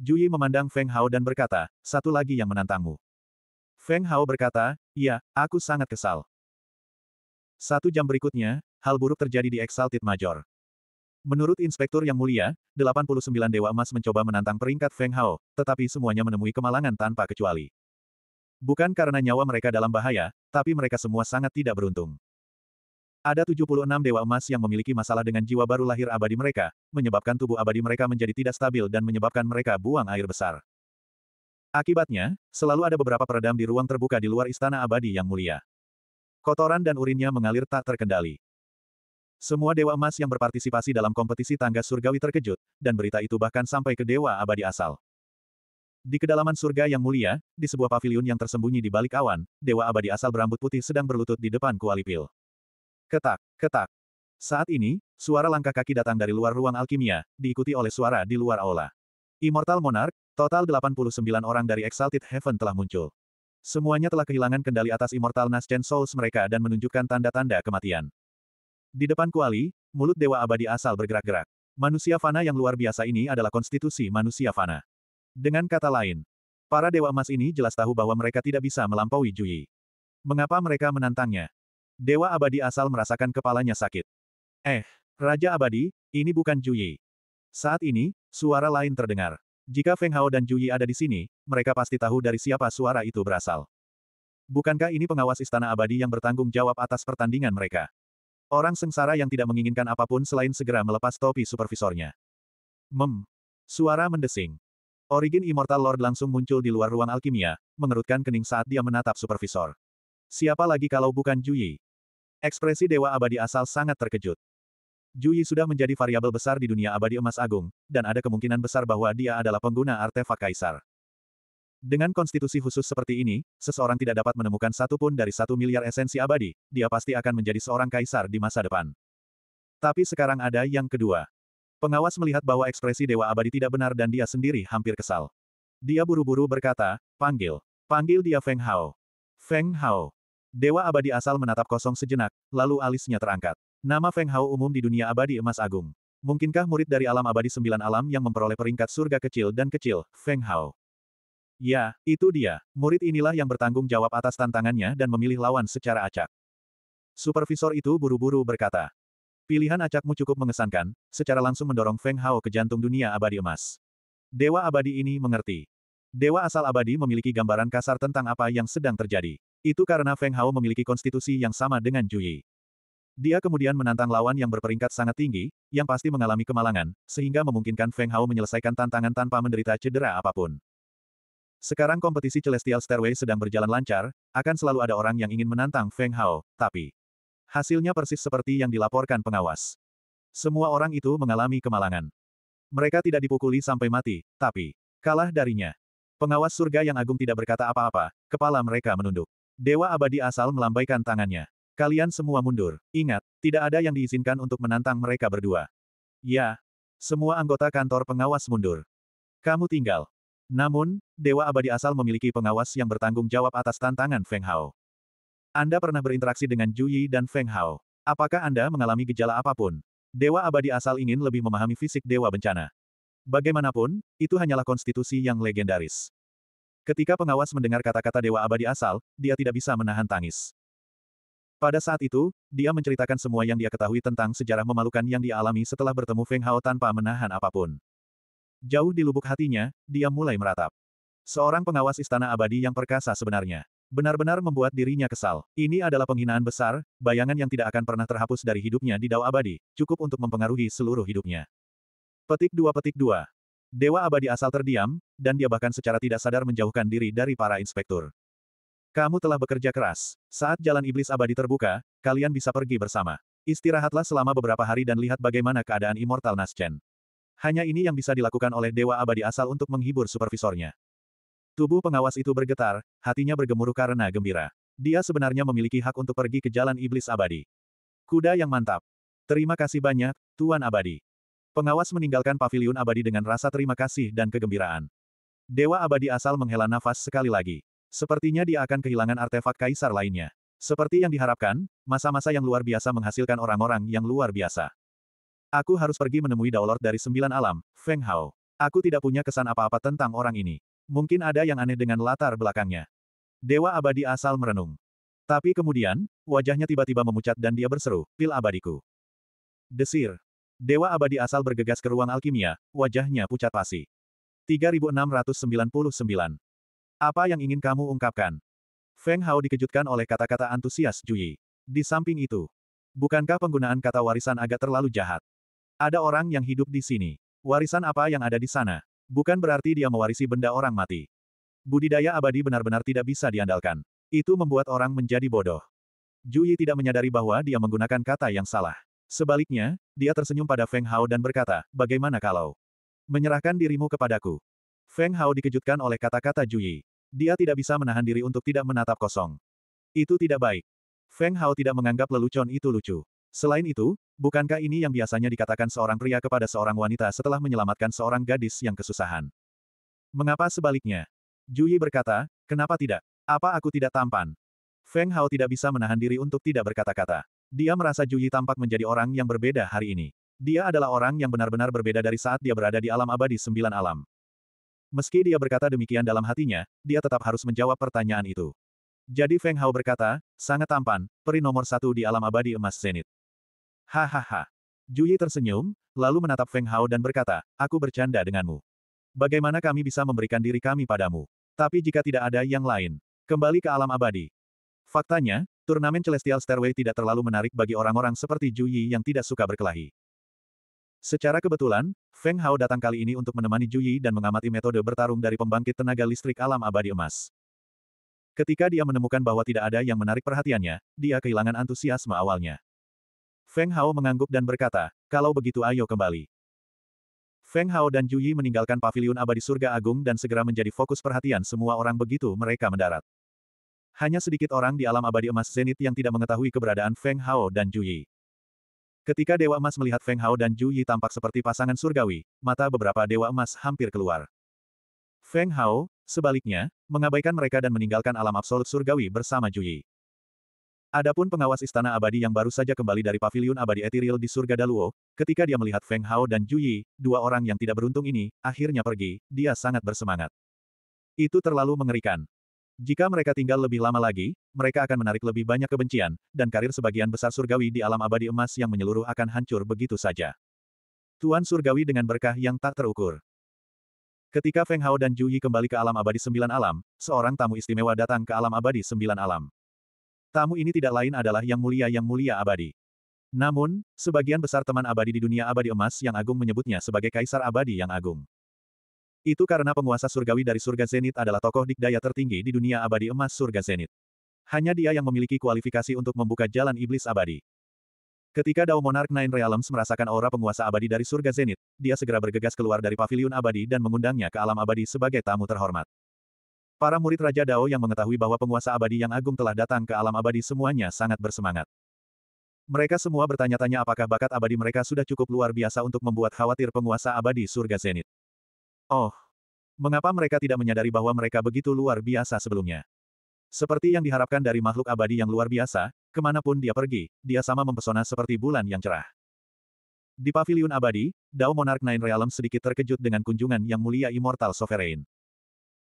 A: Jui memandang Feng Hao dan berkata, satu lagi yang menantangmu. Feng Hao berkata, ya, aku sangat kesal. Satu jam berikutnya, hal buruk terjadi di Exalted Major. Menurut Inspektur Yang Mulia, 89 Dewa Emas mencoba menantang peringkat Feng Hao, tetapi semuanya menemui kemalangan tanpa kecuali. Bukan karena nyawa mereka dalam bahaya, tapi mereka semua sangat tidak beruntung. Ada 76 dewa emas yang memiliki masalah dengan jiwa baru lahir abadi mereka, menyebabkan tubuh abadi mereka menjadi tidak stabil dan menyebabkan mereka buang air besar. Akibatnya, selalu ada beberapa peredam di ruang terbuka di luar istana abadi yang mulia. Kotoran dan urinnya mengalir tak terkendali. Semua dewa emas yang berpartisipasi dalam kompetisi tangga surgawi terkejut, dan berita itu bahkan sampai ke dewa abadi asal. Di kedalaman surga yang mulia, di sebuah paviliun yang tersembunyi di balik awan, dewa abadi asal berambut putih sedang berlutut di depan kuali pil. Ketak, ketak. Saat ini, suara langkah kaki datang dari luar ruang alkimia, diikuti oleh suara di luar aula. Immortal Monarch, total 89 orang dari Exalted Heaven telah muncul. Semuanya telah kehilangan kendali atas Immortal Nascent Souls mereka dan menunjukkan tanda-tanda kematian. Di depan Kuali, mulut Dewa Abadi asal bergerak-gerak. Manusia fana yang luar biasa ini adalah konstitusi manusia fana. Dengan kata lain, para Dewa Emas ini jelas tahu bahwa mereka tidak bisa melampaui Jui. Mengapa mereka menantangnya? Dewa Abadi asal merasakan kepalanya sakit. Eh, Raja Abadi, ini bukan Juyi. Saat ini, suara lain terdengar. Jika Feng Hao dan Juyi ada di sini, mereka pasti tahu dari siapa suara itu berasal. Bukankah ini pengawas istana abadi yang bertanggung jawab atas pertandingan mereka? Orang sengsara yang tidak menginginkan apapun selain segera melepas topi supervisornya. Mem. Suara mendesing. Origin Immortal Lord langsung muncul di luar ruang alkimia, mengerutkan kening saat dia menatap supervisor. Siapa lagi kalau bukan Juyi? Ekspresi Dewa Abadi asal sangat terkejut. Juyi sudah menjadi variabel besar di dunia abadi emas agung, dan ada kemungkinan besar bahwa dia adalah pengguna artefak kaisar. Dengan konstitusi khusus seperti ini, seseorang tidak dapat menemukan satu pun dari satu miliar esensi abadi, dia pasti akan menjadi seorang kaisar di masa depan. Tapi sekarang ada yang kedua. Pengawas melihat bahwa ekspresi Dewa Abadi tidak benar dan dia sendiri hampir kesal. Dia buru-buru berkata, panggil. Panggil dia Feng Hao. Feng Hao. Dewa abadi asal menatap kosong sejenak, lalu alisnya terangkat. Nama Feng Hao umum di dunia abadi emas agung. Mungkinkah murid dari alam abadi sembilan alam yang memperoleh peringkat surga kecil dan kecil, Feng Hao? Ya, itu dia. Murid inilah yang bertanggung jawab atas tantangannya dan memilih lawan secara acak. Supervisor itu buru-buru berkata. Pilihan acakmu cukup mengesankan, secara langsung mendorong Feng Hao ke jantung dunia abadi emas. Dewa abadi ini mengerti. Dewa asal abadi memiliki gambaran kasar tentang apa yang sedang terjadi. Itu karena Feng Hao memiliki konstitusi yang sama dengan Juyi. Dia kemudian menantang lawan yang berperingkat sangat tinggi, yang pasti mengalami kemalangan, sehingga memungkinkan Feng Hao menyelesaikan tantangan tanpa menderita cedera apapun. Sekarang kompetisi Celestial Stairway sedang berjalan lancar, akan selalu ada orang yang ingin menantang Feng Hao, tapi hasilnya persis seperti yang dilaporkan pengawas. Semua orang itu mengalami kemalangan. Mereka tidak dipukuli sampai mati, tapi kalah darinya. Pengawas surga yang agung tidak berkata apa-apa, kepala mereka menunduk. Dewa abadi asal melambaikan tangannya. Kalian semua mundur. Ingat, tidak ada yang diizinkan untuk menantang mereka berdua. Ya. Semua anggota kantor pengawas mundur. Kamu tinggal. Namun, Dewa Abadi Asal memiliki pengawas yang bertanggung jawab atas tantangan Feng Hao. Anda pernah berinteraksi dengan Juyi dan Feng Hao. Apakah Anda mengalami gejala apapun? Dewa Abadi Asal ingin lebih memahami fisik Dewa Bencana. Bagaimanapun, itu hanyalah konstitusi yang legendaris. Ketika pengawas mendengar kata-kata Dewa Abadi asal, dia tidak bisa menahan tangis. Pada saat itu, dia menceritakan semua yang dia ketahui tentang sejarah memalukan yang dialami setelah bertemu Feng Hao tanpa menahan apapun. Jauh di lubuk hatinya, dia mulai meratap. Seorang pengawas istana abadi yang perkasa sebenarnya. Benar-benar membuat dirinya kesal. Ini adalah penghinaan besar, bayangan yang tidak akan pernah terhapus dari hidupnya di Dao Abadi, cukup untuk mempengaruhi seluruh hidupnya. Petik 2 Petik 2 Dewa abadi asal terdiam, dan dia bahkan secara tidak sadar menjauhkan diri dari para inspektur. Kamu telah bekerja keras. Saat jalan iblis abadi terbuka, kalian bisa pergi bersama. Istirahatlah selama beberapa hari dan lihat bagaimana keadaan Immortal Naschen. Hanya ini yang bisa dilakukan oleh Dewa Abadi Asal untuk menghibur supervisornya. Tubuh pengawas itu bergetar, hatinya bergemuruh karena gembira. Dia sebenarnya memiliki hak untuk pergi ke jalan iblis abadi. Kuda yang mantap. Terima kasih banyak, Tuan Abadi. Pengawas meninggalkan paviliun abadi dengan rasa terima kasih dan kegembiraan. Dewa abadi asal menghela nafas sekali lagi. Sepertinya dia akan kehilangan artefak kaisar lainnya. Seperti yang diharapkan, masa-masa yang luar biasa menghasilkan orang-orang yang luar biasa. Aku harus pergi menemui Daulord dari sembilan alam, Feng Hao. Aku tidak punya kesan apa-apa tentang orang ini. Mungkin ada yang aneh dengan latar belakangnya. Dewa abadi asal merenung. Tapi kemudian, wajahnya tiba-tiba memucat dan dia berseru, pil abadiku. Desir, Dewa abadi asal bergegas ke ruang alkimia, wajahnya pucat pasi. 3699. Apa yang ingin kamu ungkapkan? Feng Hao dikejutkan oleh kata-kata antusias Juyi. Di samping itu, bukankah penggunaan kata warisan agak terlalu jahat? Ada orang yang hidup di sini. Warisan apa yang ada di sana? Bukan berarti dia mewarisi benda orang mati. Budidaya abadi benar-benar tidak bisa diandalkan. Itu membuat orang menjadi bodoh. Juyi tidak menyadari bahwa dia menggunakan kata yang salah. Sebaliknya, dia tersenyum pada Feng Hao dan berkata, bagaimana kalau menyerahkan dirimu kepadaku? Feng Hao dikejutkan oleh kata-kata Juyi. Dia tidak bisa menahan diri untuk tidak menatap kosong. Itu tidak baik. Feng Hao tidak menganggap lelucon itu lucu. Selain itu, bukankah ini yang biasanya dikatakan seorang pria kepada seorang wanita setelah menyelamatkan seorang gadis yang kesusahan? Mengapa sebaliknya? Juyi berkata, kenapa tidak? Apa aku tidak tampan? Feng Hao tidak bisa menahan diri untuk tidak berkata-kata. Dia merasa Juyi tampak menjadi orang yang berbeda hari ini. Dia adalah orang yang benar-benar berbeda dari saat dia berada di alam abadi sembilan alam. Meski dia berkata demikian dalam hatinya, dia tetap harus menjawab pertanyaan itu. Jadi Feng Hao berkata, sangat tampan, peri nomor satu di alam abadi emas zenit. Hahaha. Juyi tersenyum, lalu menatap Feng Hao dan berkata, aku bercanda denganmu. Bagaimana kami bisa memberikan diri kami padamu? Tapi jika tidak ada yang lain, kembali ke alam abadi. Faktanya, Turnamen Celestial Stairway tidak terlalu menarik bagi orang-orang seperti Ju Yi yang tidak suka berkelahi. Secara kebetulan, Feng Hao datang kali ini untuk menemani Ju Yi dan mengamati metode bertarung dari pembangkit tenaga listrik alam abadi emas. Ketika dia menemukan bahwa tidak ada yang menarik perhatiannya, dia kehilangan antusiasme awalnya. Feng Hao mengangguk dan berkata, kalau begitu ayo kembali. Feng Hao dan Ju Yi meninggalkan paviliun abadi surga agung dan segera menjadi fokus perhatian semua orang begitu mereka mendarat. Hanya sedikit orang di alam abadi emas Zenit yang tidak mengetahui keberadaan Feng Hao dan Ju Yi. Ketika Dewa Emas melihat Feng Hao dan Ju Yi tampak seperti pasangan surgawi, mata beberapa Dewa Emas hampir keluar. Feng Hao, sebaliknya, mengabaikan mereka dan meninggalkan alam absolut surgawi bersama Ju Yi. Adapun pengawas istana abadi yang baru saja kembali dari paviliun abadi etiril di surga Daluo, ketika dia melihat Feng Hao dan Ju Yi, dua orang yang tidak beruntung ini, akhirnya pergi, dia sangat bersemangat. Itu terlalu mengerikan. Jika mereka tinggal lebih lama lagi, mereka akan menarik lebih banyak kebencian, dan karir sebagian besar surgawi di alam abadi emas yang menyeluruh akan hancur begitu saja. Tuan surgawi dengan berkah yang tak terukur. Ketika Feng Hao dan Ju Yi kembali ke alam abadi sembilan alam, seorang tamu istimewa datang ke alam abadi sembilan alam. Tamu ini tidak lain adalah Yang Mulia Yang Mulia Abadi. Namun, sebagian besar teman abadi di dunia abadi emas yang agung menyebutnya sebagai Kaisar Abadi yang Agung. Itu karena penguasa surgawi dari surga Zenit adalah tokoh dikdaya tertinggi di dunia abadi emas surga Zenit. Hanya dia yang memiliki kualifikasi untuk membuka jalan iblis abadi. Ketika Dao Monarch Nine Realms merasakan aura penguasa abadi dari surga Zenit, dia segera bergegas keluar dari pavilion abadi dan mengundangnya ke alam abadi sebagai tamu terhormat. Para murid Raja Dao yang mengetahui bahwa penguasa abadi yang agung telah datang ke alam abadi semuanya sangat bersemangat. Mereka semua bertanya-tanya apakah bakat abadi mereka sudah cukup luar biasa untuk membuat khawatir penguasa abadi surga Zenit. Oh. Mengapa mereka tidak menyadari bahwa mereka begitu luar biasa sebelumnya? Seperti yang diharapkan dari makhluk abadi yang luar biasa, kemanapun dia pergi, dia sama mempesona seperti bulan yang cerah. Di paviliun abadi, Dao Monarch Nine Realm sedikit terkejut dengan kunjungan yang mulia Immortal Sovereign.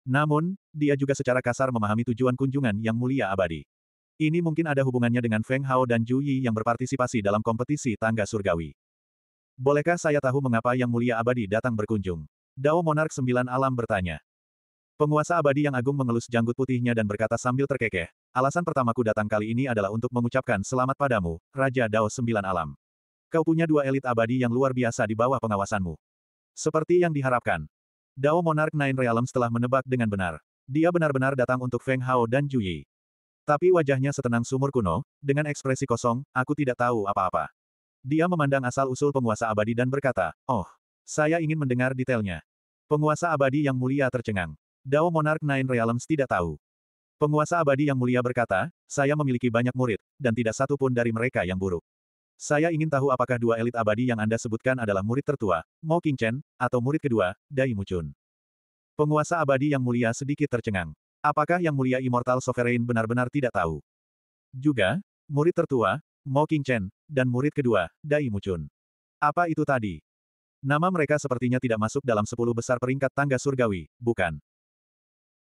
A: Namun, dia juga secara kasar memahami tujuan kunjungan yang mulia abadi. Ini mungkin ada hubungannya dengan Feng Hao dan Ju Yi yang berpartisipasi dalam kompetisi tangga surgawi. Bolehkah saya tahu mengapa yang mulia abadi datang berkunjung? Dao Monark Sembilan Alam bertanya. Penguasa abadi yang agung mengelus janggut putihnya dan berkata sambil terkekeh, alasan pertamaku datang kali ini adalah untuk mengucapkan selamat padamu, Raja Dao Sembilan Alam. Kau punya dua elit abadi yang luar biasa di bawah pengawasanmu. Seperti yang diharapkan. Dao Monark Nine Realms setelah menebak dengan benar. Dia benar-benar datang untuk Feng Hao dan Juyi. Tapi wajahnya setenang sumur kuno, dengan ekspresi kosong, aku tidak tahu apa-apa. Dia memandang asal-usul penguasa abadi dan berkata, oh, saya ingin mendengar detailnya. Penguasa abadi yang mulia tercengang. Dao Monarch Nine Realms tidak tahu. Penguasa abadi yang mulia berkata, saya memiliki banyak murid, dan tidak satu pun dari mereka yang buruk. Saya ingin tahu apakah dua elit abadi yang Anda sebutkan adalah murid tertua, Mo King Chen, atau murid kedua, Dai Chun. Penguasa abadi yang mulia sedikit tercengang. Apakah yang mulia Immortal Sovereign benar-benar tidak tahu? Juga, murid tertua, Mo King Chen, dan murid kedua, Dai Chun. Apa itu tadi? Nama mereka sepertinya tidak masuk dalam sepuluh besar peringkat tangga surgawi, bukan?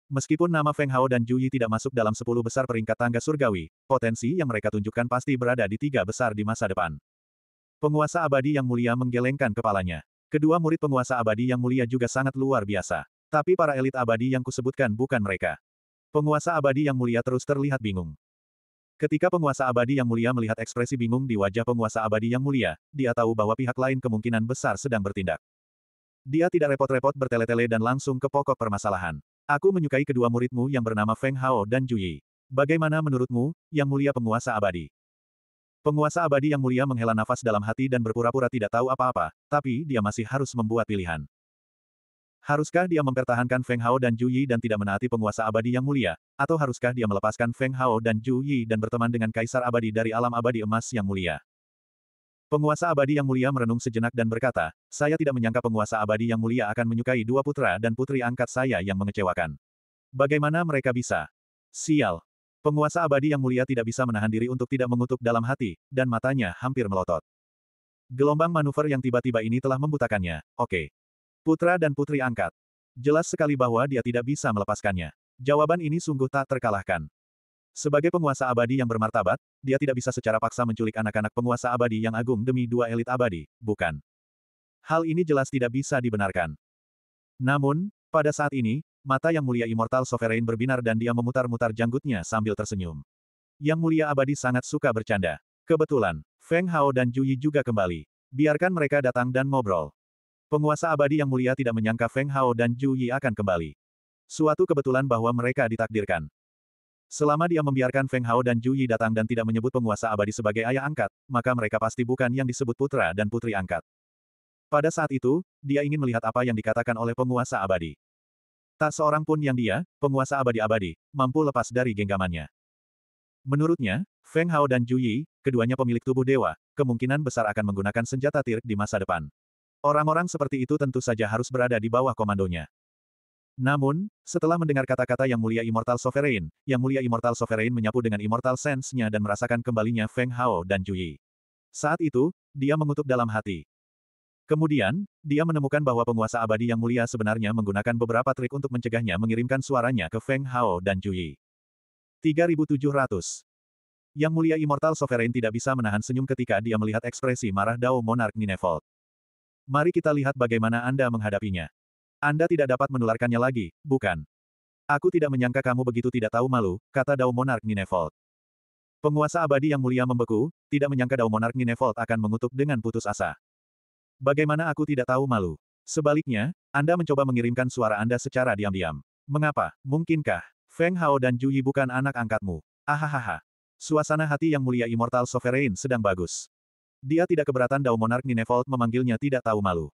A: Meskipun nama Feng Hao dan Ju Yi tidak masuk dalam sepuluh besar peringkat tangga surgawi, potensi yang mereka tunjukkan pasti berada di tiga besar di masa depan. Penguasa abadi yang mulia menggelengkan kepalanya. Kedua murid penguasa abadi yang mulia juga sangat luar biasa. Tapi para elit abadi yang kusebutkan bukan mereka. Penguasa abadi yang mulia terus terlihat bingung. Ketika penguasa abadi yang mulia melihat ekspresi bingung di wajah penguasa abadi yang mulia, dia tahu bahwa pihak lain kemungkinan besar sedang bertindak. Dia tidak repot-repot bertele-tele dan langsung ke pokok permasalahan. Aku menyukai kedua muridmu yang bernama Feng Hao dan Juyi. Bagaimana menurutmu, yang mulia penguasa abadi? Penguasa abadi yang mulia menghela nafas dalam hati dan berpura-pura tidak tahu apa-apa, tapi dia masih harus membuat pilihan. Haruskah dia mempertahankan Feng Hao dan Ju Yi dan tidak menaati penguasa abadi yang mulia, atau haruskah dia melepaskan Feng Hao dan Ju Yi dan berteman dengan kaisar abadi dari alam abadi emas yang mulia? Penguasa abadi yang mulia merenung sejenak dan berkata, saya tidak menyangka penguasa abadi yang mulia akan menyukai dua putra dan putri angkat saya yang mengecewakan. Bagaimana mereka bisa? Sial. Penguasa abadi yang mulia tidak bisa menahan diri untuk tidak mengutuk dalam hati, dan matanya hampir melotot. Gelombang manuver yang tiba-tiba ini telah membutakannya, oke. Putra dan putri angkat. Jelas sekali bahwa dia tidak bisa melepaskannya. Jawaban ini sungguh tak terkalahkan. Sebagai penguasa abadi yang bermartabat, dia tidak bisa secara paksa menculik anak-anak penguasa abadi yang agung demi dua elit abadi, bukan? Hal ini jelas tidak bisa dibenarkan. Namun, pada saat ini, mata yang mulia Immortal Sovereign berbinar dan dia memutar-mutar janggutnya sambil tersenyum. Yang mulia abadi sangat suka bercanda. Kebetulan, Feng Hao dan Yi juga kembali. Biarkan mereka datang dan ngobrol. Penguasa abadi yang mulia tidak menyangka Feng Hao dan Zhu Yi akan kembali. Suatu kebetulan bahwa mereka ditakdirkan. Selama dia membiarkan Feng Hao dan Zhu Yi datang dan tidak menyebut penguasa abadi sebagai ayah angkat, maka mereka pasti bukan yang disebut putra dan putri angkat. Pada saat itu, dia ingin melihat apa yang dikatakan oleh penguasa abadi. Tak seorang pun yang dia, penguasa abadi-abadi, mampu lepas dari genggamannya. Menurutnya, Feng Hao dan Zhu Yi, keduanya pemilik tubuh dewa, kemungkinan besar akan menggunakan senjata tirik di masa depan. Orang-orang seperti itu tentu saja harus berada di bawah komandonya. Namun, setelah mendengar kata-kata yang mulia Immortal Sovereign, yang mulia Immortal Sovereign menyapu dengan Immortal Sense-nya dan merasakan kembalinya Feng Hao dan Yi. Saat itu, dia mengutuk dalam hati. Kemudian, dia menemukan bahwa penguasa abadi yang mulia sebenarnya menggunakan beberapa trik untuk mencegahnya mengirimkan suaranya ke Feng Hao dan Juyi. 3700 Yang mulia Immortal Sovereign tidak bisa menahan senyum ketika dia melihat ekspresi marah Dao Monarch Ninevolt. Mari kita lihat bagaimana Anda menghadapinya. Anda tidak dapat menularkannya lagi, bukan? Aku tidak menyangka kamu begitu tidak tahu malu, kata Dao Monarch Ninevolt. Penguasa abadi yang mulia membeku, tidak menyangka Dao Monarch Ninevolt akan mengutuk dengan putus asa. Bagaimana aku tidak tahu malu? Sebaliknya, Anda mencoba mengirimkan suara Anda secara diam-diam. Mengapa? Mungkinkah? Feng Hao dan Ju Yi bukan anak angkatmu. Ahahaha. Suasana hati yang mulia Immortal Sovereign sedang bagus. Dia tidak keberatan Dao Monark Ninevolt memanggilnya tidak tahu malu.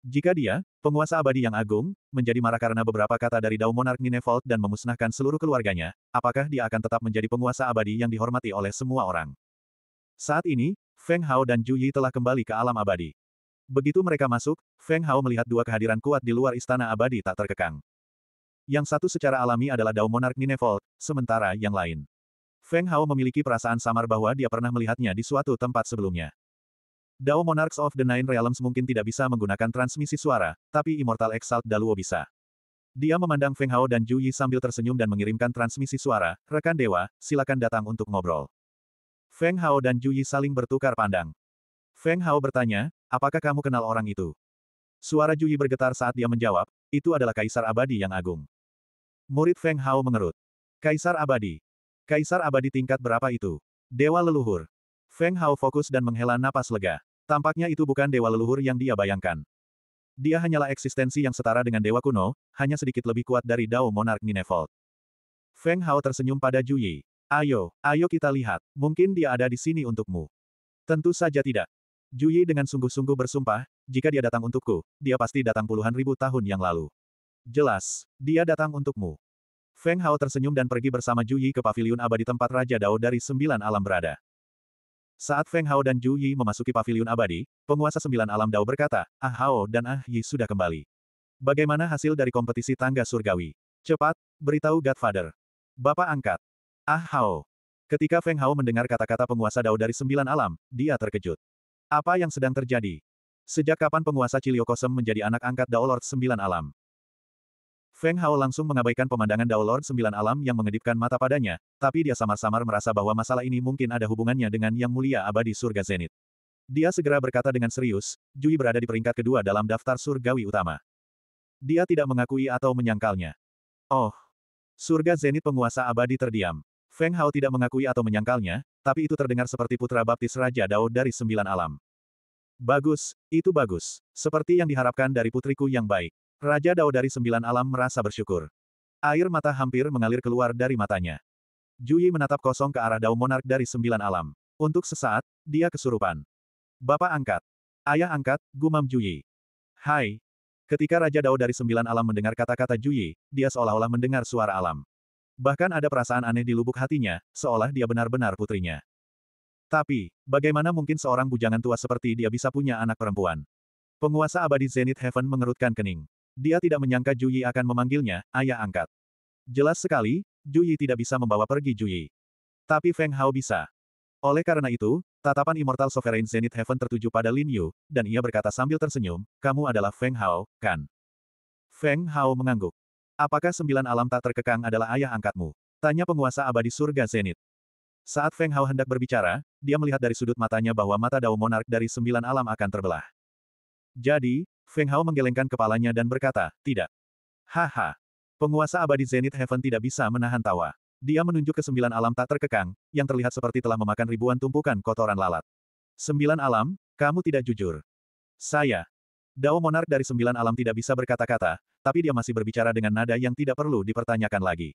A: Jika dia, penguasa abadi yang agung, menjadi marah karena beberapa kata dari Dao Monark Ninevolt dan memusnahkan seluruh keluarganya, apakah dia akan tetap menjadi penguasa abadi yang dihormati oleh semua orang? Saat ini, Feng Hao dan Ju Yi telah kembali ke alam abadi. Begitu mereka masuk, Feng Hao melihat dua kehadiran kuat di luar istana abadi tak terkekang. Yang satu secara alami adalah Dao Monark Ninevolt, sementara yang lain. Feng Hao memiliki perasaan samar bahwa dia pernah melihatnya di suatu tempat sebelumnya. Dao Monarchs of the Nine Realms mungkin tidak bisa menggunakan transmisi suara, tapi Immortal Exalt Daluo bisa. Dia memandang Feng Hao dan Ju Yi sambil tersenyum dan mengirimkan transmisi suara, rekan dewa, silakan datang untuk ngobrol. Feng Hao dan Ju Yi saling bertukar pandang. Feng Hao bertanya, apakah kamu kenal orang itu? Suara Ju Yi bergetar saat dia menjawab, itu adalah Kaisar Abadi yang agung. Murid Feng Hao mengerut. Kaisar Abadi, Kaisar abadi tingkat berapa itu? Dewa leluhur. Feng Hao fokus dan menghela napas lega. Tampaknya itu bukan dewa leluhur yang dia bayangkan. Dia hanyalah eksistensi yang setara dengan dewa kuno, hanya sedikit lebih kuat dari Dao Monarch Ninefold. Feng Hao tersenyum pada Juyi. Ayo, ayo kita lihat, mungkin dia ada di sini untukmu. Tentu saja tidak. Juyi dengan sungguh-sungguh bersumpah, jika dia datang untukku, dia pasti datang puluhan ribu tahun yang lalu. Jelas, dia datang untukmu. Feng Hao tersenyum dan pergi bersama Ju Yi ke paviliun abadi tempat Raja Dao dari sembilan alam berada. Saat Feng Hao dan Ju Yi memasuki paviliun abadi, penguasa sembilan alam Dao berkata, Ah Hao dan Ah Yi sudah kembali. Bagaimana hasil dari kompetisi tangga surgawi? Cepat, beritahu Godfather. Bapak angkat. Ah Hao. Ketika Feng Hao mendengar kata-kata penguasa Dao dari sembilan alam, dia terkejut. Apa yang sedang terjadi? Sejak kapan penguasa Ciliokosem menjadi anak angkat Dao Lord sembilan alam? Feng Hao langsung mengabaikan pemandangan Dao Lord Sembilan Alam yang mengedipkan mata padanya, tapi dia samar-samar merasa bahwa masalah ini mungkin ada hubungannya dengan Yang Mulia Abadi Surga Zenit. Dia segera berkata dengan serius, Jui berada di peringkat kedua dalam daftar surgawi utama. Dia tidak mengakui atau menyangkalnya. Oh, surga Zenit penguasa abadi terdiam. Feng Hao tidak mengakui atau menyangkalnya, tapi itu terdengar seperti putra baptis Raja Dao dari Sembilan Alam. Bagus, itu bagus. Seperti yang diharapkan dari putriku yang baik. Raja Dao dari Sembilan Alam merasa bersyukur. Air mata hampir mengalir keluar dari matanya. Juyi menatap kosong ke arah Dao Monark dari Sembilan Alam. Untuk sesaat, dia kesurupan. Bapak angkat. Ayah angkat, gumam Juyi. Hai. Ketika Raja Dao dari Sembilan Alam mendengar kata-kata Juyi, dia seolah-olah mendengar suara alam. Bahkan ada perasaan aneh di lubuk hatinya, seolah dia benar-benar putrinya. Tapi, bagaimana mungkin seorang bujangan tua seperti dia bisa punya anak perempuan? Penguasa abadi Zenith Heaven mengerutkan kening. Dia tidak menyangka Juyi akan memanggilnya, ayah angkat. Jelas sekali, Juyi tidak bisa membawa pergi Juyi. Tapi Feng Hao bisa. Oleh karena itu, tatapan Immortal Sovereign Zenith Heaven tertuju pada Lin Yu, dan ia berkata sambil tersenyum, kamu adalah Feng Hao, kan? Feng Hao mengangguk. Apakah sembilan alam tak terkekang adalah ayah angkatmu? Tanya penguasa abadi surga Zenith. Saat Feng Hao hendak berbicara, dia melihat dari sudut matanya bahwa mata Dao Monark dari sembilan alam akan terbelah. Jadi, Feng Hao menggelengkan kepalanya dan berkata, tidak. Haha. Penguasa abadi Zenith Heaven tidak bisa menahan tawa. Dia menunjuk ke sembilan alam tak terkekang, yang terlihat seperti telah memakan ribuan tumpukan kotoran lalat. Sembilan alam, kamu tidak jujur. Saya. Dao Monark dari sembilan alam tidak bisa berkata-kata, tapi dia masih berbicara dengan nada yang tidak perlu dipertanyakan lagi.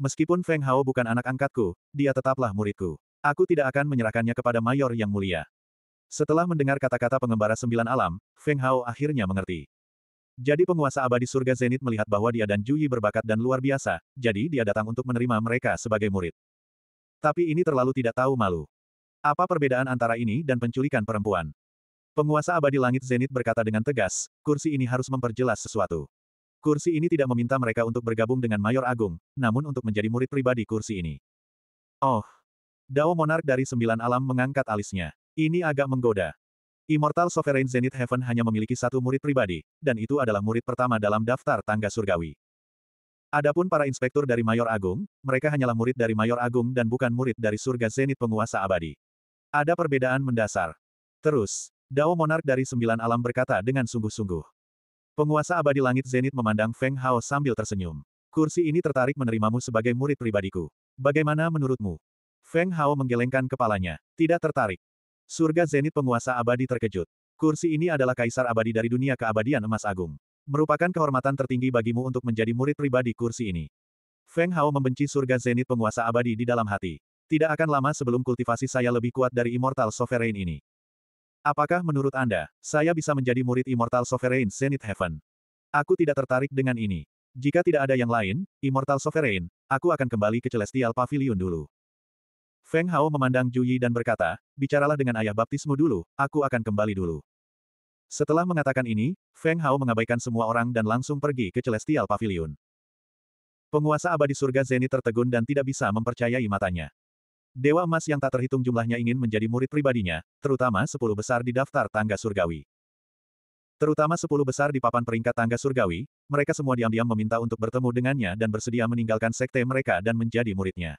A: Meskipun Feng Hao bukan anak angkatku, dia tetaplah muridku. Aku tidak akan menyerahkannya kepada mayor yang mulia. Setelah mendengar kata-kata pengembara sembilan alam, Feng Hao akhirnya mengerti. Jadi penguasa abadi surga Zenit melihat bahwa dia dan Juyi berbakat dan luar biasa, jadi dia datang untuk menerima mereka sebagai murid. Tapi ini terlalu tidak tahu malu. Apa perbedaan antara ini dan penculikan perempuan? Penguasa abadi langit Zenit berkata dengan tegas, kursi ini harus memperjelas sesuatu. Kursi ini tidak meminta mereka untuk bergabung dengan Mayor Agung, namun untuk menjadi murid pribadi kursi ini. Oh! Dao Monark dari Sembilan Alam mengangkat alisnya. Ini agak menggoda. Immortal Sovereign Zenith Heaven hanya memiliki satu murid pribadi, dan itu adalah murid pertama dalam daftar tangga surgawi. Adapun para inspektur dari Mayor Agung, mereka hanyalah murid dari Mayor Agung dan bukan murid dari surga Zenith penguasa abadi. Ada perbedaan mendasar. Terus, Dao Monarch dari Sembilan Alam berkata dengan sungguh-sungguh. Penguasa abadi langit Zenith memandang Feng Hao sambil tersenyum. Kursi ini tertarik menerimamu sebagai murid pribadiku. Bagaimana menurutmu? Feng Hao menggelengkan kepalanya. Tidak tertarik. Surga Zenit Penguasa Abadi terkejut. Kursi ini adalah kaisar abadi dari dunia keabadian emas agung. Merupakan kehormatan tertinggi bagimu untuk menjadi murid pribadi kursi ini. Feng Hao membenci surga Zenit Penguasa Abadi di dalam hati. Tidak akan lama sebelum kultivasi saya lebih kuat dari Immortal Sovereign ini. Apakah menurut Anda, saya bisa menjadi murid Immortal Sovereign Zenith Heaven? Aku tidak tertarik dengan ini. Jika tidak ada yang lain, Immortal Sovereign, aku akan kembali ke Celestial Pavilion dulu. Feng Hao memandang Juyi dan berkata, bicaralah dengan ayah baptismu dulu, aku akan kembali dulu. Setelah mengatakan ini, Feng Hao mengabaikan semua orang dan langsung pergi ke Celestial Pavilion. Penguasa abadi surga Zeni tertegun dan tidak bisa mempercayai matanya. Dewa emas yang tak terhitung jumlahnya ingin menjadi murid pribadinya, terutama sepuluh besar di daftar tangga surgawi. Terutama sepuluh besar di papan peringkat tangga surgawi, mereka semua diam-diam meminta untuk bertemu dengannya dan bersedia meninggalkan sekte mereka dan menjadi muridnya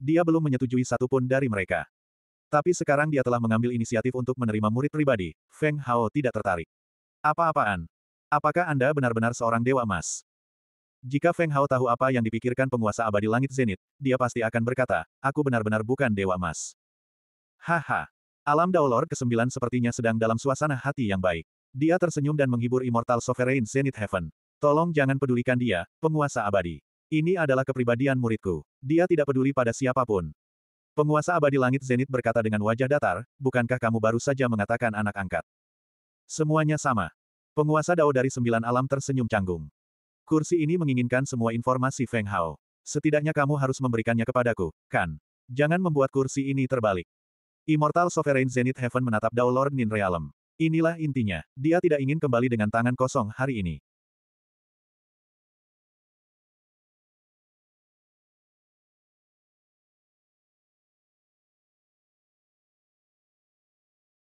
A: dia belum menyetujui satupun dari mereka. Tapi sekarang dia telah mengambil inisiatif untuk menerima murid pribadi, Feng Hao tidak tertarik. Apa-apaan? Apakah Anda benar-benar seorang dewa emas? Jika Feng Hao tahu apa yang dipikirkan penguasa abadi langit Zenit, dia pasti akan berkata, aku benar-benar bukan dewa emas. Haha. Alam Daulor ke-9 sepertinya sedang dalam suasana hati yang baik. Dia tersenyum dan menghibur Immortal Sovereign Zenith Heaven. Tolong jangan pedulikan dia, penguasa abadi. Ini adalah kepribadian muridku. Dia tidak peduli pada siapapun. Penguasa abadi langit Zenit berkata dengan wajah datar, bukankah kamu baru saja mengatakan anak angkat? Semuanya sama. Penguasa Dao dari sembilan alam tersenyum canggung. Kursi ini menginginkan semua informasi Feng Hao. Setidaknya kamu harus memberikannya kepadaku, kan? Jangan membuat kursi ini terbalik. Immortal Sovereign Zenith Heaven menatap Dao Lord Nin Realm. Inilah intinya, dia tidak ingin kembali dengan tangan kosong hari ini.